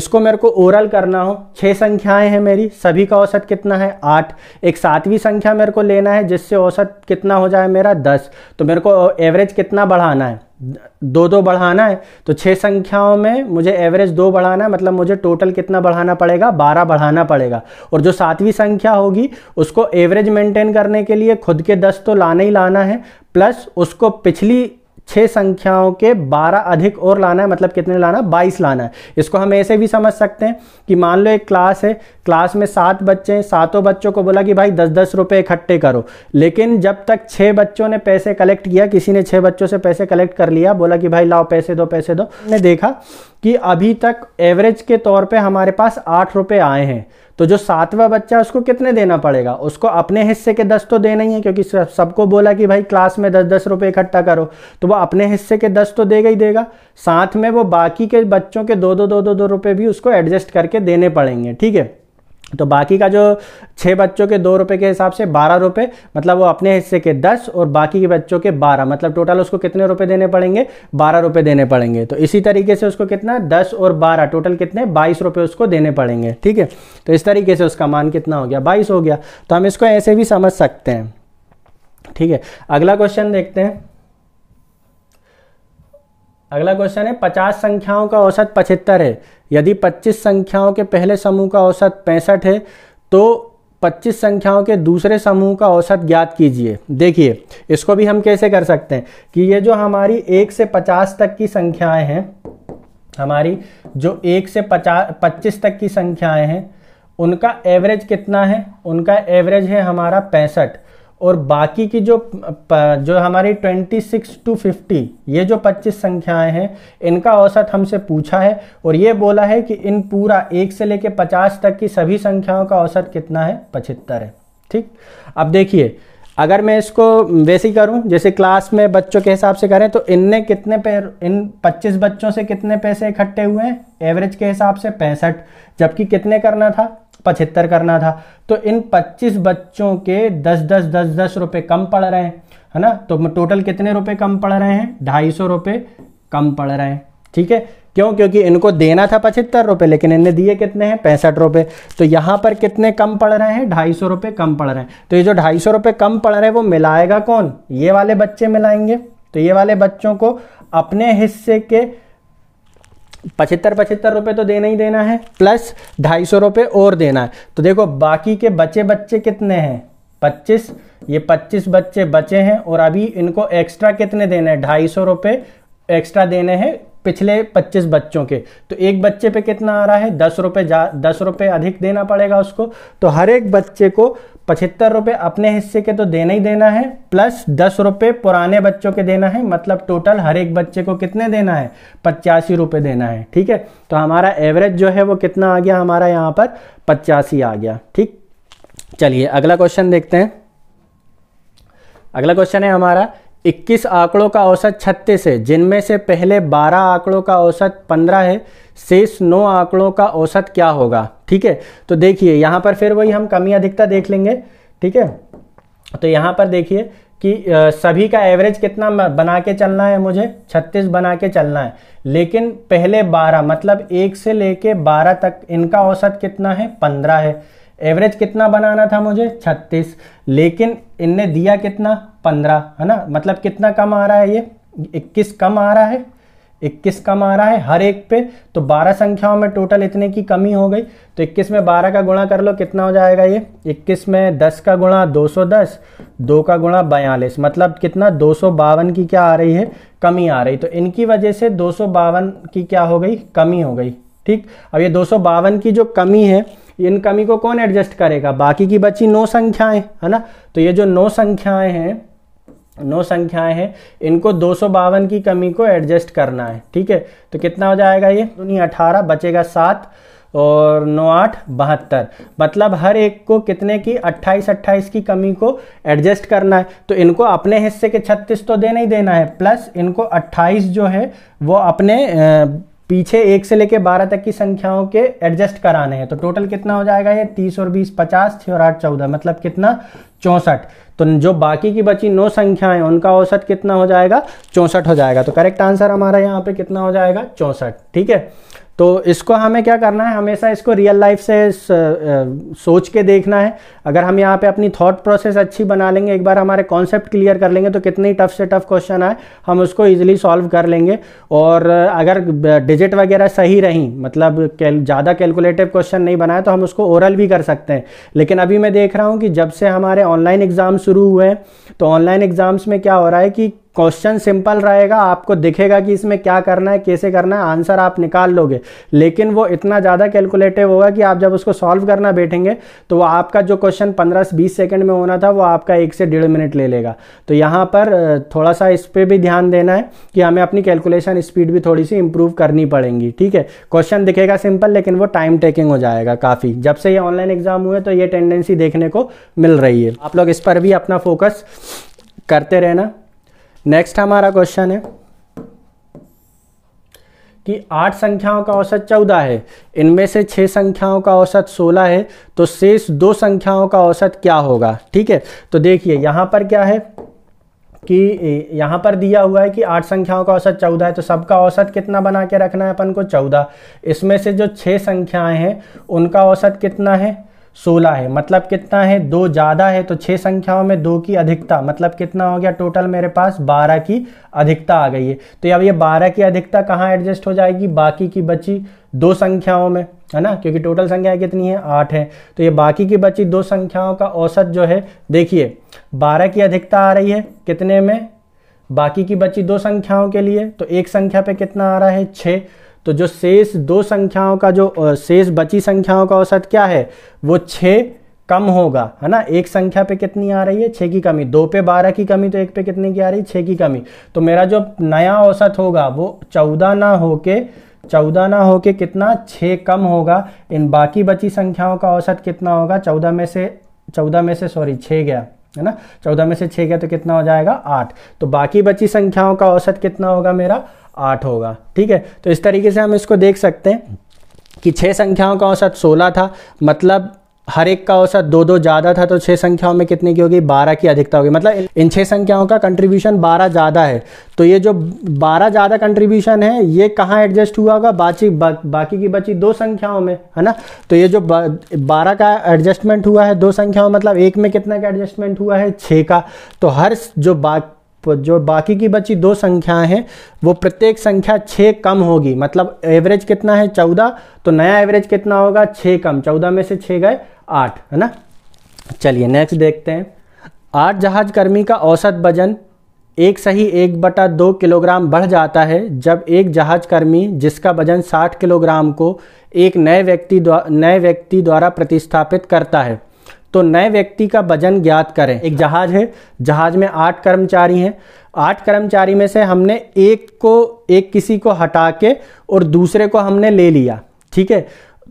इसको मेरे को ओरल करना हो छः संख्याएं हैं मेरी सभी का औसत कितना है आठ एक सातवीं संख्या मेरे को लेना है जिससे औसत कितना हो जाए मेरा दस तो मेरे को एवरेज कितना बढ़ाना है दो दो बढ़ाना है तो छह संख्याओं में मुझे एवरेज दो बढ़ाना है मतलब मुझे टोटल कितना बढ़ाना पड़ेगा बारह बढ़ाना पड़ेगा और जो सातवीं संख्या होगी उसको एवरेज मेंटेन करने के लिए खुद के दस तो लाना ही लाना है प्लस उसको पिछली छह संख्याओं के बारह अधिक और लाना है मतलब कितने लाना है बाईस लाना है इसको हम ऐसे भी समझ सकते हैं कि मान लो एक क्लास है क्लास में सात बच्चे हैं सातों बच्चों को बोला कि भाई दस दस रुपए इकट्ठे करो लेकिन जब तक छह बच्चों ने पैसे कलेक्ट किया किसी ने छह बच्चों से पैसे कलेक्ट कर लिया बोला कि भाई लाओ पैसे दो पैसे दो ने देखा कि अभी तक एवरेज के तौर पर हमारे पास आठ रुपए आए हैं तो जो सातवां बच्चा है उसको कितने देना पड़ेगा उसको अपने हिस्से के दस तो देना ही है क्योंकि सबको बोला कि भाई क्लास में दस दस रुपये इकट्ठा करो तो वो अपने हिस्से के दस तो देगा ही देगा साथ में वो बाकी के बच्चों के दो दो दो दो, दो रुपये भी उसको एडजस्ट करके देने पड़ेंगे ठीक है तो बाकी का जो छः बच्चों के दो रुपये के हिसाब से बारह रुपये मतलब वो अपने हिस्से के दस और बाकी के बच्चों के बारह मतलब टोटल उसको कितने रुपए देने पड़ेंगे बारह रुपए देने पड़ेंगे तो इसी तरीके से उसको कितना दस और बारह टोटल कितने बाईस रुपये उसको देने पड़ेंगे ठीक है तो इस तरीके से उसका मान कितना हो गया बाईस हो गया तो हम इसको ऐसे भी समझ सकते हैं ठीक है अगला क्वेश्चन देखते हैं अगला क्वेश्चन है पचास संख्याओं का औसत पचहत्तर है यदि पच्चीस संख्याओं के पहले समूह का औसत पैंसठ है तो पच्चीस संख्याओं के दूसरे समूह का औसत ज्ञात कीजिए देखिए इसको भी हम कैसे कर सकते हैं कि ये जो हमारी एक से पचास तक की संख्याएं हैं हमारी जो एक से पचास पच्चीस तक की संख्याएं हैं उनका एवरेज कितना है उनका एवरेज है हमारा पैंसठ और बाकी की जो जो हमारी 26 टू 50 ये जो 25 संख्याएं हैं इनका औसत हमसे पूछा है और ये बोला है कि इन पूरा एक से लेके 50 तक की सभी संख्याओं का औसत कितना है पचहत्तर है ठीक अब देखिए अगर मैं इसको वैसे ही करूं जैसे क्लास में बच्चों के हिसाब से करें तो इनने कितने पे इन 25 बच्चों से कितने पैसे इकट्ठे हुए हैं एवरेज के हिसाब से पैंसठ जबकि कितने करना था पचहत्तर करना था तो इन 25 बच्चों के 10 10 10 10 रुपए कम पड़ रहे हैं है ना तो टोटल कितने रुपए कम पड़ रहे हैं ढाई सौ कम पड़ रहे हैं ठीक है क्यों क्योंकि इनको देना था पचहत्तर रुपए लेकिन इनने दिए कितने हैं पैंसठ रुपए तो यहां पर कितने कम पड़ रहे हैं ढाई सौ रुपए कम पड़ रहे हैं तो ये जो ढाई सौ रुपए कम पड़ रहे हैं वो मिलाएगा कौन ये वाले बच्चे मिलाएंगे तो ये वाले बच्चों को अपने हिस्से के पचहत्तर पचहत्तर रुपये तो देना ही देना है प्लस ढाई सौ रुपये और देना है तो देखो बाकी के बचे बच्चे कितने हैं पच्चीस ये पच्चीस बच्चे बचे हैं और अभी इनको एक्स्ट्रा कितने देने हैं ढाई सौ रुपये एक्स्ट्रा देने हैं पिछले पच्चीस बच्चों के तो एक बच्चे पे कितना आ रहा है दस रुपये जा दस रुपये अधिक देना पड़ेगा उसको तो हर एक बच्चे को पचहत्तर रुपये अपने हिस्से के तो देना ही देना है प्लस दस रुपये पुराने बच्चों के देना है मतलब टोटल हर एक बच्चे को कितने देना है पचासी रुपये देना है ठीक है तो हमारा एवरेज जो है वो कितना आ गया हमारा यहाँ पर पचासी आ गया ठीक चलिए अगला क्वेश्चन देखते हैं अगला क्वेश्चन है हमारा 21 आंकड़ों का औसत 36 है जिनमें से पहले 12 आंकड़ों का औसत 15 है शेष 9 आंकड़ों का औसत क्या होगा ठीक है तो देखिए यहाँ पर फिर वही हम कमी अधिकता देख लेंगे ठीक है तो यहाँ पर देखिए कि सभी का एवरेज कितना बना के चलना है मुझे 36 बना के चलना है लेकिन पहले 12 मतलब एक से लेके 12 तक इनका औसत कितना है 15 है एवरेज कितना बनाना था मुझे 36 लेकिन इनने दिया कितना पंद्रह है ना मतलब कितना कम आ रहा है ये इक्कीस कम आ रहा है इक्कीस कम आ रहा है हर एक पे तो बारह संख्याओं में टोटल इतने की कमी हो गई तो इक्कीस में बारह का गुणा कर लो कितना हो जाएगा ये इक्कीस में दस का गुणा दो सौ दस दो का गुणा बयालीस मतलब कितना दो सौ बावन की क्या आ रही है कमी आ रही तो इनकी वजह से दो सौ बावन की क्या हो गई कमी हो गई ठीक अब ये दो सौ बावन की जो कमी है इन कमी को कौन एडजस्ट करेगा बाकी की बची नौ संख्याएं है ना तो ये जो नौ संख्याएं हैं नौ संख्याएं हैं इनको दो की कमी को एडजस्ट करना है ठीक है तो कितना हो जाएगा ये दूनी तो अठारह बचेगा सात और नौ आठ बहत्तर मतलब हर एक को कितने की अट्ठाईस अट्ठाईस की कमी को एडजस्ट करना है तो इनको अपने हिस्से के छत्तीस तो देना ही देना है प्लस इनको अट्ठाईस जो है वो अपने पीछे एक से लेके बारह तक की संख्याओं के एडजस्ट कराने हैं तो टोटल कितना हो जाएगा ये तीस और बीस पचास छः और आठ चौदह मतलब कितना चौंसठ तो जो बाकी की बची नौ संख्याएं उनका औसत कितना हो जाएगा चौंसठ हो जाएगा तो करेक्ट आंसर हमारा यहाँ पे कितना हो जाएगा चौंसठ ठीक है तो इसको हमें क्या करना है हमेशा इसको रियल लाइफ से सोच के देखना है अगर हम यहाँ पे अपनी थॉट प्रोसेस अच्छी बना लेंगे एक बार हमारे कॉन्सेप्ट क्लियर कर लेंगे तो कितनी टफ से टफ क्वेश्चन आए हम उसको इजीली सॉल्व कर लेंगे और अगर डिजिट वगैरह सही रहीं मतलब कैल, ज़्यादा कैलकुलेटिव क्वेश्चन नहीं बनाए तो हम उसको ओरल भी कर सकते हैं लेकिन अभी मैं देख रहा हूँ कि जब से हमारे ऑनलाइन एग्ज़ाम शुरू हुए हैं तो ऑनलाइन एग्ज़ाम्स में क्या हो रहा है कि क्वेश्चन सिंपल रहेगा आपको दिखेगा कि इसमें क्या करना है कैसे करना है आंसर आप निकाल लोगे लेकिन वो इतना ज़्यादा कैलकुलेटिव होगा कि आप जब उसको सॉल्व करना बैठेंगे तो वो आपका जो क्वेश्चन 15 से 20 सेकंड में होना था वो आपका एक से डेढ़ मिनट ले लेगा तो यहाँ पर थोड़ा सा इस पर भी ध्यान देना है कि हमें अपनी कैलकुलेशन स्पीड भी थोड़ी सी इंप्रूव करनी पड़ेंगी ठीक है क्वेश्चन दिखेगा सिंपल लेकिन वो टाइम टेकिंग हो जाएगा काफ़ी जब से ये ऑनलाइन एग्जाम हुए तो ये टेंडेंसी देखने को मिल रही है आप लोग इस पर भी अपना फोकस करते रहना नेक्स्ट हमारा क्वेश्चन है कि आठ संख्याओं का औसत चौदह है इनमें से छह संख्याओं का औसत सोलह है तो शेष दो संख्याओं का औसत क्या होगा ठीक है तो देखिए यहां पर क्या है कि यहाँ पर दिया हुआ है कि आठ संख्याओं का औसत चौदह है तो सबका औसत कितना बना के रखना है अपन को चौदह इसमें से जो छः संख्याएं हैं उनका औसत कितना है सोलह है मतलब कितना है दो ज़्यादा है तो छः संख्याओं में दो की अधिकता मतलब कितना हो गया टोटल मेरे पास बारह की अधिकता आ गई है तो अब ये बारह की अधिकता कहाँ एडजस्ट हो जाएगी बाकी की बची दो संख्याओं में है ना क्योंकि टोटल संख्या कितनी है आठ है तो ये बाकी की बची दो संख्याओं का औसत जो है देखिए बारह की अधिकता आ रही है कितने में बाकी की बची दो संख्याओं के लिए तो एक संख्या पे कितना आ रहा है छः तो जो शेष दो संख्याओं का जो शेष बची संख्याओं का औसत क्या है वो छः कम होगा है ना एक संख्या पे कितनी आ रही है छः की कमी दो पे बारह की कमी तो एक पे कितने की आ रही है छः की कमी तो मेरा जो नया औसत होगा वो चौदह ना होके चौदह ना होके कितना छः कम होगा इन बाकी बची संख्याओं का औसत कितना होगा चौदह में से चौदह में से सॉरी छः गया है ना चौदह में से छः गया तो कितना हो जाएगा आठ तो बाकी बची संख्याओं का औसत कितना होगा मेरा आठ होगा ठीक है तो इस तरीके से हम इसको देख सकते हैं कि छः संख्याओं का औसत सोलह था मतलब हर एक का औसत दो दो ज़्यादा था तो छः संख्याओं में कितने की होगी बारह की अधिकता होगी मतलब इन छः संख्याओं का कंट्रीब्यूशन बारह ज़्यादा है तो ये जो बारह ज़्यादा कंट्रीब्यूशन है ये कहाँ एडजस्ट हुआ होगा बाकी बा, बाकी की बची दो संख्याओं में है ना तो ये जो बारह का एडजस्टमेंट हुआ है दो संख्याओं मतलब एक में कितना का एडजस्टमेंट हुआ है छः का तो हर जो बा जो बाकी की बची दो संख्याएं हैं वो प्रत्येक संख्या छः कम होगी मतलब एवरेज कितना है चौदह तो नया एवरेज कितना होगा छः कम चौदह में से छः गए आठ है ना चलिए नेक्स्ट देखते हैं आठ जहाज कर्मी का औसत वजन एक सही एक बटा दो किलोग्राम बढ़ जाता है जब एक जहाजकर्मी जिसका वजन साठ किलोग्राम को एक नए व्यक्ति नए व्यक्ति द्वारा प्रतिस्थापित करता है तो नए व्यक्ति का वजन ज्ञात करें एक जहाज है जहाज में आठ कर्मचारी हैं आठ कर्मचारी में से हमने एक को एक किसी को हटा के और दूसरे को हमने ले लिया ठीक है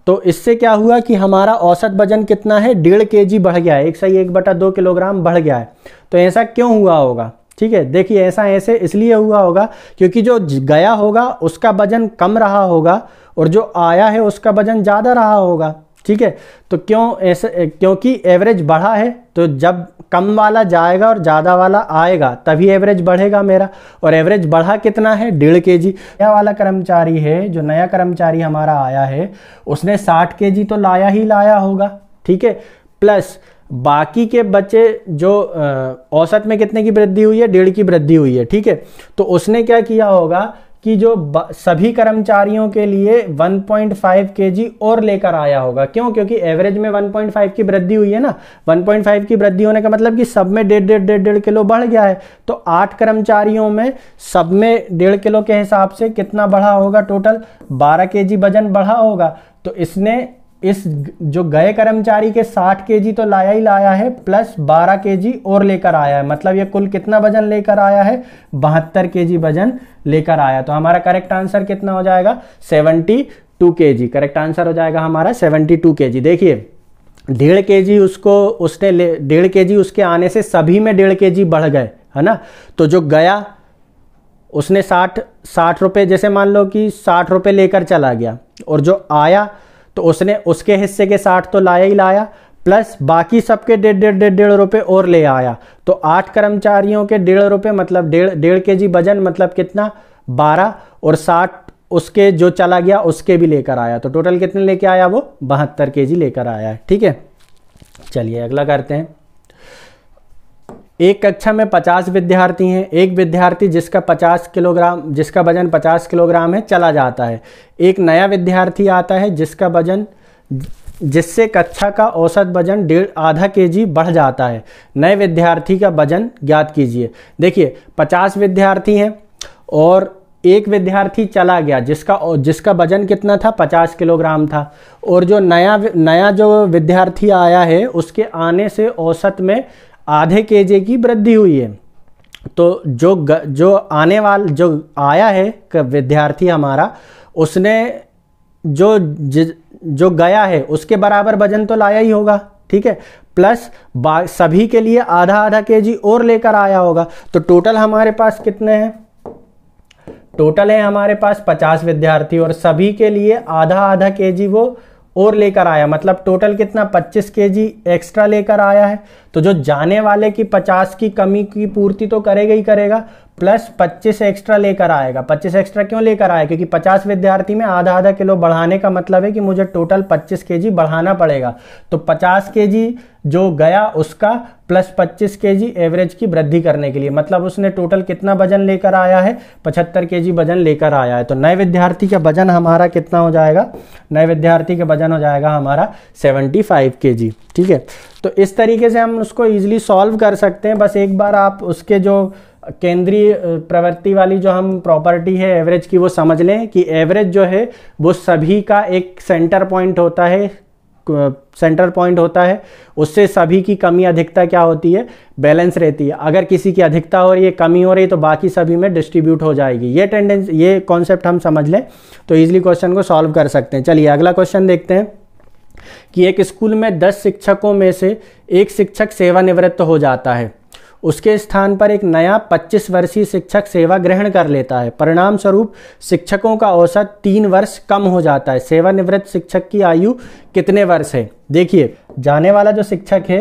तो इससे क्या हुआ कि हमारा औसत वजन कितना है डेढ़ के जी बढ़ गया है एक सही एक बटा दो किलोग्राम बढ़ गया है तो ऐसा क्यों हुआ होगा ठीक है देखिए ऐसा ऐसे इसलिए हुआ होगा क्योंकि जो गया होगा उसका वजन कम रहा होगा और जो आया है उसका वजन ज़्यादा रहा होगा ठीक है तो क्यों ऐसे क्योंकि एवरेज बढ़ा है तो जब कम वाला जाएगा और ज़्यादा वाला आएगा तभी एवरेज बढ़ेगा मेरा और एवरेज बढ़ा कितना है डेढ़ के जी नया वाला कर्मचारी है जो नया कर्मचारी हमारा आया है उसने साठ के जी तो लाया ही लाया होगा ठीक है प्लस बाकी के बच्चे जो औसत में कितने की वृद्धि हुई है डेढ़ की वृद्धि हुई है ठीक है तो उसने क्या किया होगा कि जो सभी कर्मचारियों के लिए 1.5 पॉइंट और लेकर आया होगा क्यों क्योंकि एवरेज में 1.5 की वृद्धि हुई है ना 1.5 की वृद्धि होने का मतलब कि सब में डेढ़ डेढ़ डेढ़ डेढ़ किलो बढ़ गया है तो आठ कर्मचारियों में सब में डेढ़ किलो के हिसाब से कितना बढ़ा होगा टोटल 12 के वजन बढ़ा होगा तो इसने इस जो गए कर्मचारी के 60 के तो लाया ही लाया है प्लस 12 के और लेकर आया है मतलब ये कुल कितना वजन लेकर आया है बहत्तर के वजन लेकर आया तो हमारा करेक्ट आंसर कितना हो जाएगा 72 के करेक्ट आंसर हो जाएगा हमारा 72 केजी देखिए डेढ़ के जी उसको उसने डेढ़ के जी उसके आने से सभी में डेढ़ के जी बढ़ गए है ना तो जो गया उसने साठ साठ रुपये जैसे मान लो कि साठ रुपये लेकर चला गया और जो आया तो उसने उसके हिस्से के साठ तो लाया ही लाया प्लस बाकी सबके डेढ़ डेढ़ डेढ़ डेढ़ रुपये और ले आया तो आठ कर्मचारियों के डेढ़ रुपये मतलब डेढ़ डेढ़ के जी वजन मतलब कितना बारह और साठ उसके जो चला गया उसके भी लेकर आया तो टोटल कितने लेके आया वो बहत्तर के जी लेकर आया ठीक है चलिए अगला करते हैं एक कक्षा में 50 विद्यार्थी हैं एक विद्यार्थी जिसका 50 किलोग्राम जिसका वजन 50 किलोग्राम है चला जाता है एक नया विद्यार्थी आता है जिसका वजन जिससे कक्षा का औसत वजन डेढ़ आधा के जी बढ़ जाता है नए विद्यार्थी का वजन ज्ञात कीजिए देखिए 50 विद्यार्थी हैं और एक विद्यार्थी चला गया जिसका जिसका वजन कितना था 50 किलोग्राम था और जो नया नया जो विद्यार्थी आया है उसके आने से औसत में आधे के की वृद्धि हुई है तो जो ग, जो आने वाल जो आया है विद्यार्थी हमारा उसने जो ज, जो गया है उसके बराबर वजन तो लाया ही होगा ठीक है प्लस सभी के लिए आधा आधा के जी और लेकर आया होगा तो टोटल हमारे पास कितने हैं टोटल है हमारे पास पचास विद्यार्थी और सभी के लिए आधा आधा के जी वो और लेकर आया मतलब टोटल कितना 25 के जी एक्स्ट्रा लेकर आया है तो जो जाने वाले की 50 की कमी की पूर्ति तो करेगा ही करेगा प्लस 25 एक्स्ट्रा लेकर आएगा 25 एक्स्ट्रा क्यों लेकर आया क्योंकि 50 विद्यार्थी में आधा आधा किलो बढ़ाने का मतलब है कि मुझे टोटल 25 केजी बढ़ाना पड़ेगा तो 50 केजी जो गया उसका प्लस 25 केजी एवरेज की वृद्धि करने के लिए मतलब उसने टोटल कितना वजन लेकर आया है 75 केजी वजन लेकर आया है तो नए विद्यार्थी का वजन हमारा कितना हो जाएगा नए विद्यार्थी का वजन हो जाएगा हमारा 75 जी ठीक है तो इस तरीके से हम उसको ईजिली सॉल्व कर सकते हैं बस एक बार आप उसके जो केंद्रीय प्रवृत्ति वाली जो हम प्रॉपर्टी है एवरेज की वो समझ लें कि एवरेज जो है वो सभी का एक सेंटर पॉइंट होता है सेंटर पॉइंट होता है उससे सभी की कमी अधिकता क्या होती है बैलेंस रहती है अगर किसी की अधिकता हो रही है कमी हो रही है तो बाकी सभी में डिस्ट्रीब्यूट हो जाएगी ये टेंडेंस ये कॉन्सेप्ट हम समझ लें तो ईजिली क्वेश्चन को सॉल्व कर सकते हैं चलिए अगला क्वेश्चन देखते हैं कि एक स्कूल में दस शिक्षकों में से एक शिक्षक सेवानिवृत्त हो जाता है उसके स्थान पर एक नया 25 वर्षीय शिक्षक सेवा ग्रहण कर लेता है परिणाम स्वरूप शिक्षकों का औसत तीन वर्ष कम हो जाता है सेवानिवृत्त शिक्षक की आयु कितने वर्ष है देखिए जाने वाला जो शिक्षक है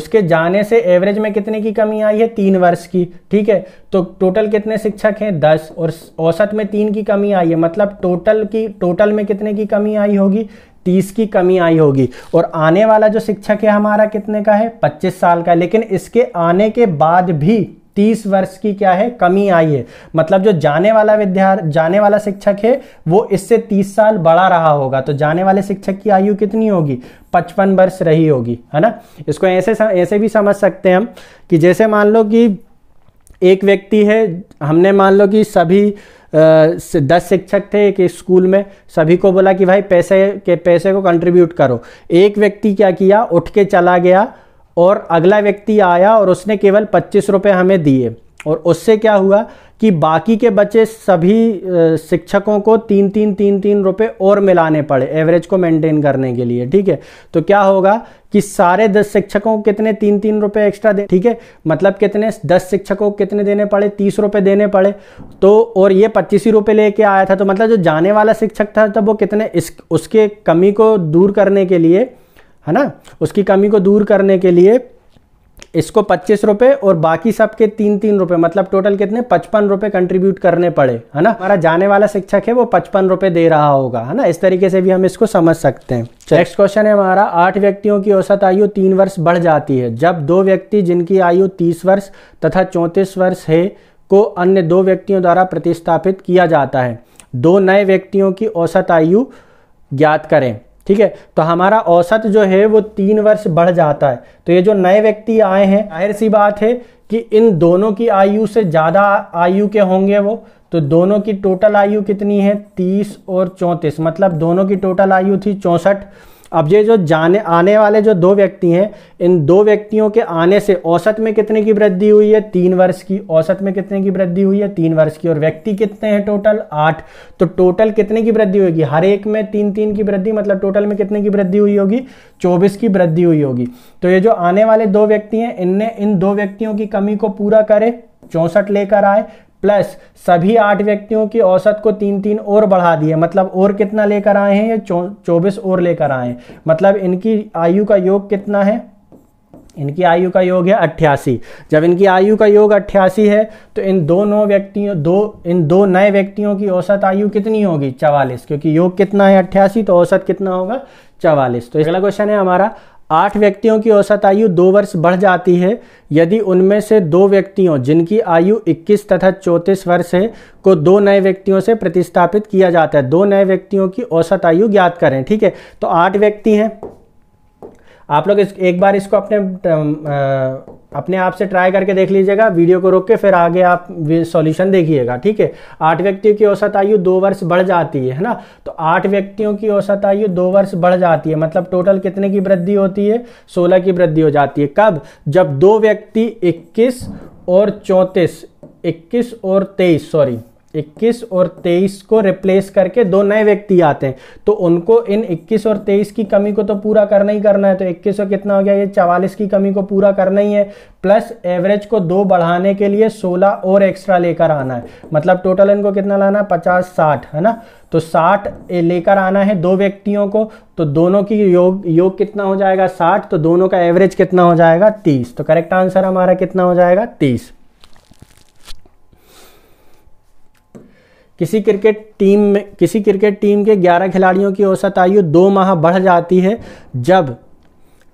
उसके जाने से एवरेज में कितने की कमी आई है तीन वर्ष की ठीक है तो टोटल कितने शिक्षक हैं दस और औसत में तीन की कमी आई है मतलब टोटल की टोटल में कितने की कमी आई होगी तीस की कमी आई होगी और आने वाला जो शिक्षक है हमारा कितने का है पच्चीस साल का लेकिन इसके आने के बाद भी तीस वर्ष की क्या है कमी आई है मतलब जो जाने वाला विद्यार्थी जाने वाला शिक्षक है वो इससे तीस साल बड़ा रहा होगा तो जाने वाले शिक्षक की आयु कितनी होगी पचपन वर्ष रही होगी है ना इसको ऐसे ऐसे भी समझ सकते हैं हम कि जैसे मान लो कि एक व्यक्ति है हमने मान लो कि सभी दस शिक्षक थे एक स्कूल में सभी को बोला कि भाई पैसे के पैसे को कंट्रीब्यूट करो एक व्यक्ति क्या किया उठ के चला गया और अगला व्यक्ति आया और उसने केवल पच्चीस रुपये हमें दिए और उससे क्या हुआ कि बाकी के बच्चे सभी शिक्षकों को तीन तीन तीन तीन रुपये और मिलाने पड़े एवरेज को मेंटेन करने के लिए ठीक है तो क्या होगा कि सारे दस शिक्षकों को कितने तीन तीन रुपए एक्स्ट्रा दे ठीक है मतलब कितने दस शिक्षकों को कितने देने पड़े तीस रुपए देने पड़े तो और ये पच्चीस ही रुपये लेके आया था तो मतलब जो जाने वाला शिक्षक था तब वो कितने इस उसके कमी को दूर करने के लिए है ना उसकी कमी को दूर करने के लिए इसको पच्चीस रुपये और बाकी सबके तीन तीन रुपये मतलब टोटल कितने पचपन रुपये कंट्रीब्यूट करने पड़े है ना हमारा जाने वाला शिक्षक है वो पचपन रुपये दे रहा होगा है ना इस तरीके से भी हम इसको समझ सकते हैं नेक्स्ट क्वेश्चन है हमारा आठ व्यक्तियों की औसत आयु तीन वर्ष बढ़ जाती है जब दो व्यक्ति जिनकी आयु तीस वर्ष तथा चौंतीस वर्ष है को अन्य दो व्यक्तियों द्वारा प्रतिस्थापित किया जाता है दो नए व्यक्तियों की औसत आयु ज्ञात करें ठीक है तो हमारा औसत जो है वो तीन वर्ष बढ़ जाता है तो ये जो नए व्यक्ति आए हैं जाहिर सी बात है कि इन दोनों की आयु से ज़्यादा आयु के होंगे वो तो दोनों की टोटल आयु कितनी है तीस और चौंतीस मतलब दोनों की टोटल आयु थी चौंसठ अब ये जो जाने आने वाले जो दो व्यक्ति हैं इन दो व्यक्तियों के आने से औसत में कितने की वृद्धि हुई है तीन वर्ष की औसत में कितने की वृद्धि हुई है तीन वर्ष की और व्यक्ति कितने हैं टोटल आठ तो टोटल कितने की वृद्धि होगी हर एक में तीन तीन की वृद्धि मतलब टोटल में कितने की वृद्धि हुई होगी चौबीस की वृद्धि हुई होगी तो ये जो आने वाले दो व्यक्ति हैं इनने इन दो व्यक्तियों की कमी को पूरा करे चौंसठ लेकर आए प्लस सभी आठ व्यक्तियों की औसत को तीन तीन और बढ़ा दिए मतलब और कितना लेकर आए हैं ये चौबीस और लेकर आए हैं मतलब इनकी आयु का योग कितना है इनकी आयु का योग है अट्ठासी जब इनकी आयु का योग अट्ठासी है तो इन दोनों व्यक्तियों दो इन दो नए व्यक्तियों की औसत आयु कितनी होगी चवालीस क्योंकि योग कितना है अट्ठासी तो औसत कितना होगा चवालीस तो अगला क्वेश्चन है हमारा आठ व्यक्तियों की औसत आयु दो वर्ष बढ़ जाती है यदि उनमें से दो व्यक्तियों जिनकी आयु 21 तथा चौंतीस वर्ष है को दो नए व्यक्तियों से प्रतिस्थापित किया जाता है दो नए व्यक्तियों की औसत आयु ज्ञात करें ठीक है तो आठ व्यक्ति हैं आप लोग इस एक बार इसको अपने अपने आप से ट्राई करके देख लीजिएगा वीडियो को रोक के फिर आगे आप सॉल्यूशन देखिएगा ठीक है आठ व्यक्तियों की औसत आयु दो वर्ष बढ़ जाती है ना तो आठ व्यक्तियों की औसत आयु दो वर्ष बढ़ जाती है मतलब टोटल कितने की वृद्धि होती है सोलह की वृद्धि हो जाती है कब जब दो व्यक्ति इक्कीस और चौंतीस इक्कीस और तेईस सॉरी 21 और 23 को रिप्लेस करके दो नए व्यक्ति आते हैं तो उनको इन 21 और 23 की कमी को तो पूरा करना ही करना है तो 21 और कितना हो गया ये 44 की कमी को पूरा करना ही है प्लस एवरेज को दो बढ़ाने के लिए 16 और एक्स्ट्रा लेकर आना है मतलब टोटल इनको कितना लाना है पचास साठ है ना तो 60 लेकर आना है दो व्यक्तियों को तो दोनों की योग योग कितना हो जाएगा 60 तो दोनों का एवरेज कितना हो जाएगा 30 तो करेक्ट आंसर हमारा कितना हो जाएगा 30 किसी क्रिकेट टीम में किसी क्रिकेट टीम के 11 खिलाड़ियों की औसत आयु दो माह बढ़ जाती है जब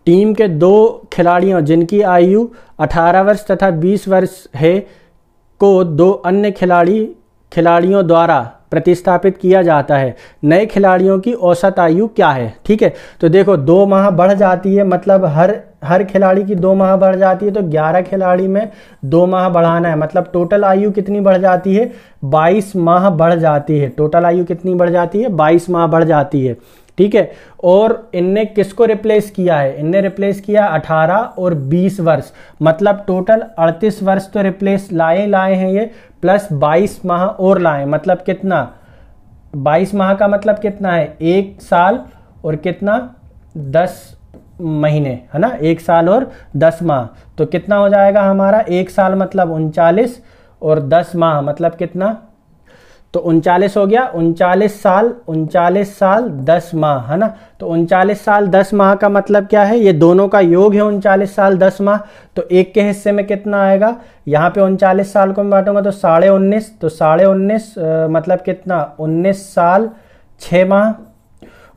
टीम के दो खिलाड़ियों जिनकी आयु 18 वर्ष तथा 20 वर्ष है को दो अन्य खिलाड़ी खिलाड़ियों द्वारा प्रतिस्थापित किया जाता है नए खिलाड़ियों की औसत आयु क्या है ठीक है तो देखो दो माह बढ़ जाती है मतलब हर हर खिलाड़ी की दो माह बढ़ जाती है तो 11 खिलाड़ी में दो माह बढ़ाना है मतलब टोटल आयु कितनी बढ़ जाती है 22 माह बढ़ जाती है टोटल आयु कितनी बढ़ जाती है 22 माह बढ़ जाती है ठीक है और इनने किसको रिप्लेस किया है इनने रिप्लेस किया 18 और 20 वर्ष मतलब टोटल 38 वर्ष तो रिप्लेस लाए लाए हैं ये प्लस 22 माह और लाए मतलब कितना 22 माह का मतलब कितना है एक साल और कितना 10 महीने है ना एक साल और 10 माह तो कितना हो जाएगा हमारा एक साल मतलब उनचालीस और 10 माह मतलब कितना तो उनचालीस हो गया उनचालीस साल उनचालीस साल दस माह है ना तो उनचालीस साल दस माह का मतलब क्या है ये दोनों का योग है उनचालीस साल दस माह तो एक के हिस्से में कितना आएगा यहाँ पे उनचालीस साल को मैं बांटूंगा तो साढ़े उन्नीस तो साढ़े उन्नीस मतलब कितना उन्नीस साल छः माह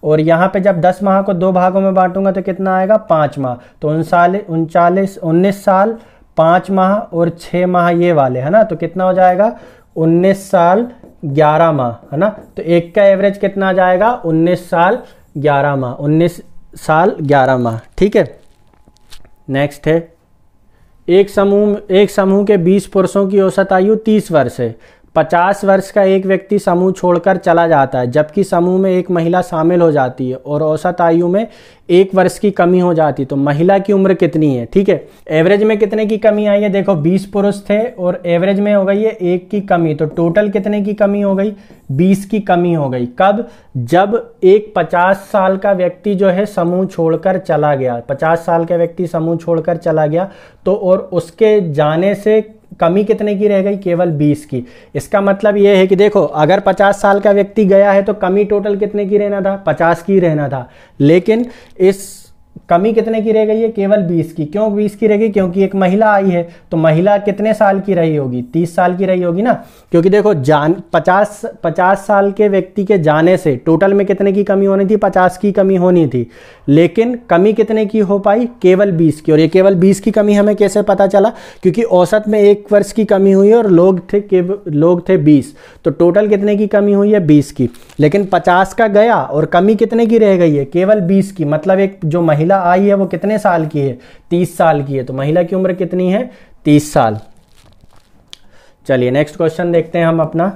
और यहाँ पे जब दस माह को दो भागों में बांटूंगा तो कितना आएगा पाँच माह तो उनचालीस उनचालीस उन्नीस साल पाँच माह और छः माह ये वाले है ना तो कितना हो जाएगा उन्नीस साल ग्यारह माह है ना तो एक का एवरेज कितना आ जाएगा उन्नीस साल ग्यारह माह उन्नीस साल ग्यारह माह ठीक है नेक्स्ट है एक समूह एक समूह के बीस पुरुषों की औसत आयु तीस वर्ष है पचास वर्ष का एक व्यक्ति समूह छोड़कर चला जाता है जबकि समूह में एक महिला शामिल हो जाती है और औसत आयु में एक वर्ष की कमी हो जाती है तो महिला की उम्र कितनी है ठीक है एवरेज में कितने की कमी आई है देखो 20 पुरुष थे और एवरेज में हो गई है एक की कमी तो टोटल कितने की कमी हो गई 20 की कमी हो गई कब जब एक 50 साल का व्यक्ति जो है समूह छोड़कर चला गया 50 साल का व्यक्ति समूह छोड़कर चला गया तो और उसके जाने से कमी कितने की रह गई केवल 20 की इसका मतलब यह है कि देखो अगर 50 साल का व्यक्ति गया है तो कमी टोटल कितने की रहना था 50 की रहना था लेकिन इस कमी कितने की रह गई है केवल 20 की क्यों 20 की रह गई क्योंकि एक महिला आई है तो महिला कितने साल की रही होगी 30 साल की रही होगी ना क्योंकि देखो जान 50 पचास साल के व्यक्ति के जाने से टोटल में कितने की कमी होनी थी 50 की कमी होनी थी लेकिन कमी कितने की हो पाई केवल बीस की और ये केवल बीस की कमी हमें कैसे पता चला क्योंकि औसत में एक वर्ष की कमी हुई और लोग थे लोग थे बीस तो टोटल कितने की कमी हुई है बीस की लेकिन पचास का गया और कमी कितने की रह गई है केवल बीस की मतलब एक जो महिला महिला आई है वो कितने साल की है तीस साल की है तो महिला की उम्र कितनी है तीस साल चलिए नेक्स्ट क्वेश्चन देखते हैं हम अपना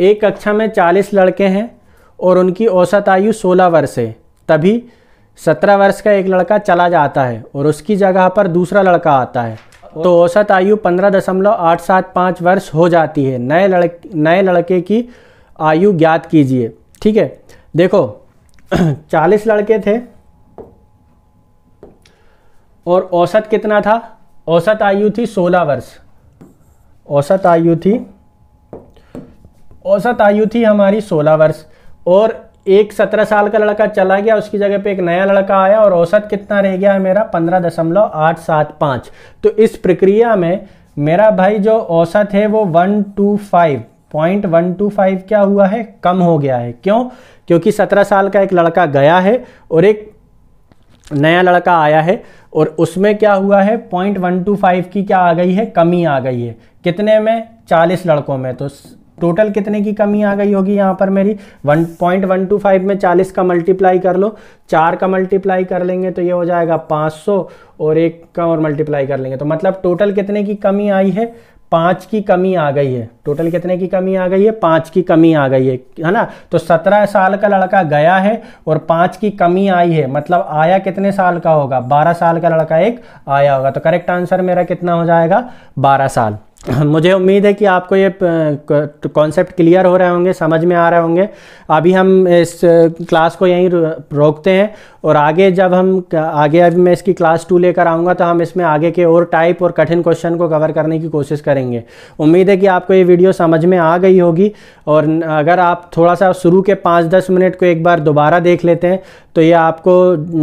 एक कक्षा में चालीस लड़के हैं और उनकी औसत आयु सोलह वर्ष है तभी सत्रह वर्ष का एक लड़का चला जाता है और उसकी जगह पर दूसरा लड़का आता है तो औसत आयु पंद्रह दशमलव आठ सात पाँच वर्ष हो जाती है नए लड़के नए लड़के की आयु ज्ञात कीजिए ठीक है देखो चालीस लड़के थे और औसत कितना था औसत आयु थी सोलह वर्ष औसत आयु थी औसत आयु थी हमारी सोलह वर्ष और एक सत्रह साल का लड़का चला गया उसकी जगह पे एक नया लड़का आया और औसत कितना रह गया है मेरा पंद्रह दशमलव आठ सात पाँच तो इस प्रक्रिया में मेरा भाई जो औसत है वो one two five point one two five क्या हुआ है कम हो गया है क्यों क्योंकि सत्रह साल का एक लड़का गया है और एक नया लड़का आया है और उसमें क्या हुआ है पॉइंट वन टू फाइव की क्या आ गई है कमी आ गई है कितने में चालीस लड़कों में तो टोटल कितने की कमी आ गई होगी यहाँ पर मेरी one point one two five में चालीस का मल्टीप्लाई कर लो चार का मल्टीप्लाई कर लेंगे तो ये हो जाएगा पाँच सौ और एक का और मल्टीप्लाई कर लेंगे तो मतलब टोटल कितने की कमी आई है पाँच की कमी आ गई है टोटल कितने की कमी आ गई है पाँच की कमी आ गई है है ना तो सत्रह साल का लड़का गया है और पाँच की कमी आई है मतलब आया कितने साल का होगा बारह साल का लड़का एक आया होगा तो करेक्ट आंसर मेरा कितना हो जाएगा बारह साल मुझे उम्मीद है कि आपको ये कॉन्सेप्ट क्लियर हो रहे होंगे समझ में आ रहे होंगे अभी हम इस क्लास को यहीं रोकते हैं और आगे जब हम आगे अभी मैं इसकी क्लास टू लेकर आऊँगा तो हम इसमें आगे के और टाइप और कठिन क्वेश्चन को कवर करने की कोशिश करेंगे उम्मीद है कि आपको ये वीडियो समझ में आ गई होगी और अगर आप थोड़ा सा शुरू के पाँच दस मिनट को एक बार दोबारा देख लेते हैं तो ये आपको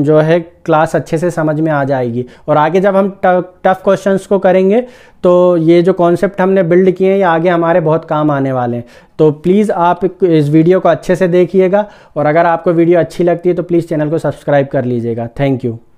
जो है क्लास अच्छे से समझ में आ जाएगी और आगे जब हम टफ क्वेश्चंस को करेंगे तो ये जो कॉन्सेप्ट हमने बिल्ड किए हैं ये आगे हमारे बहुत काम आने वाले हैं तो प्लीज़ आप इस वीडियो को अच्छे से देखिएगा और अगर आपको वीडियो अच्छी लगती है तो प्लीज़ चैनल को सब्सक्राइब कर लीजिएगा थैंक यू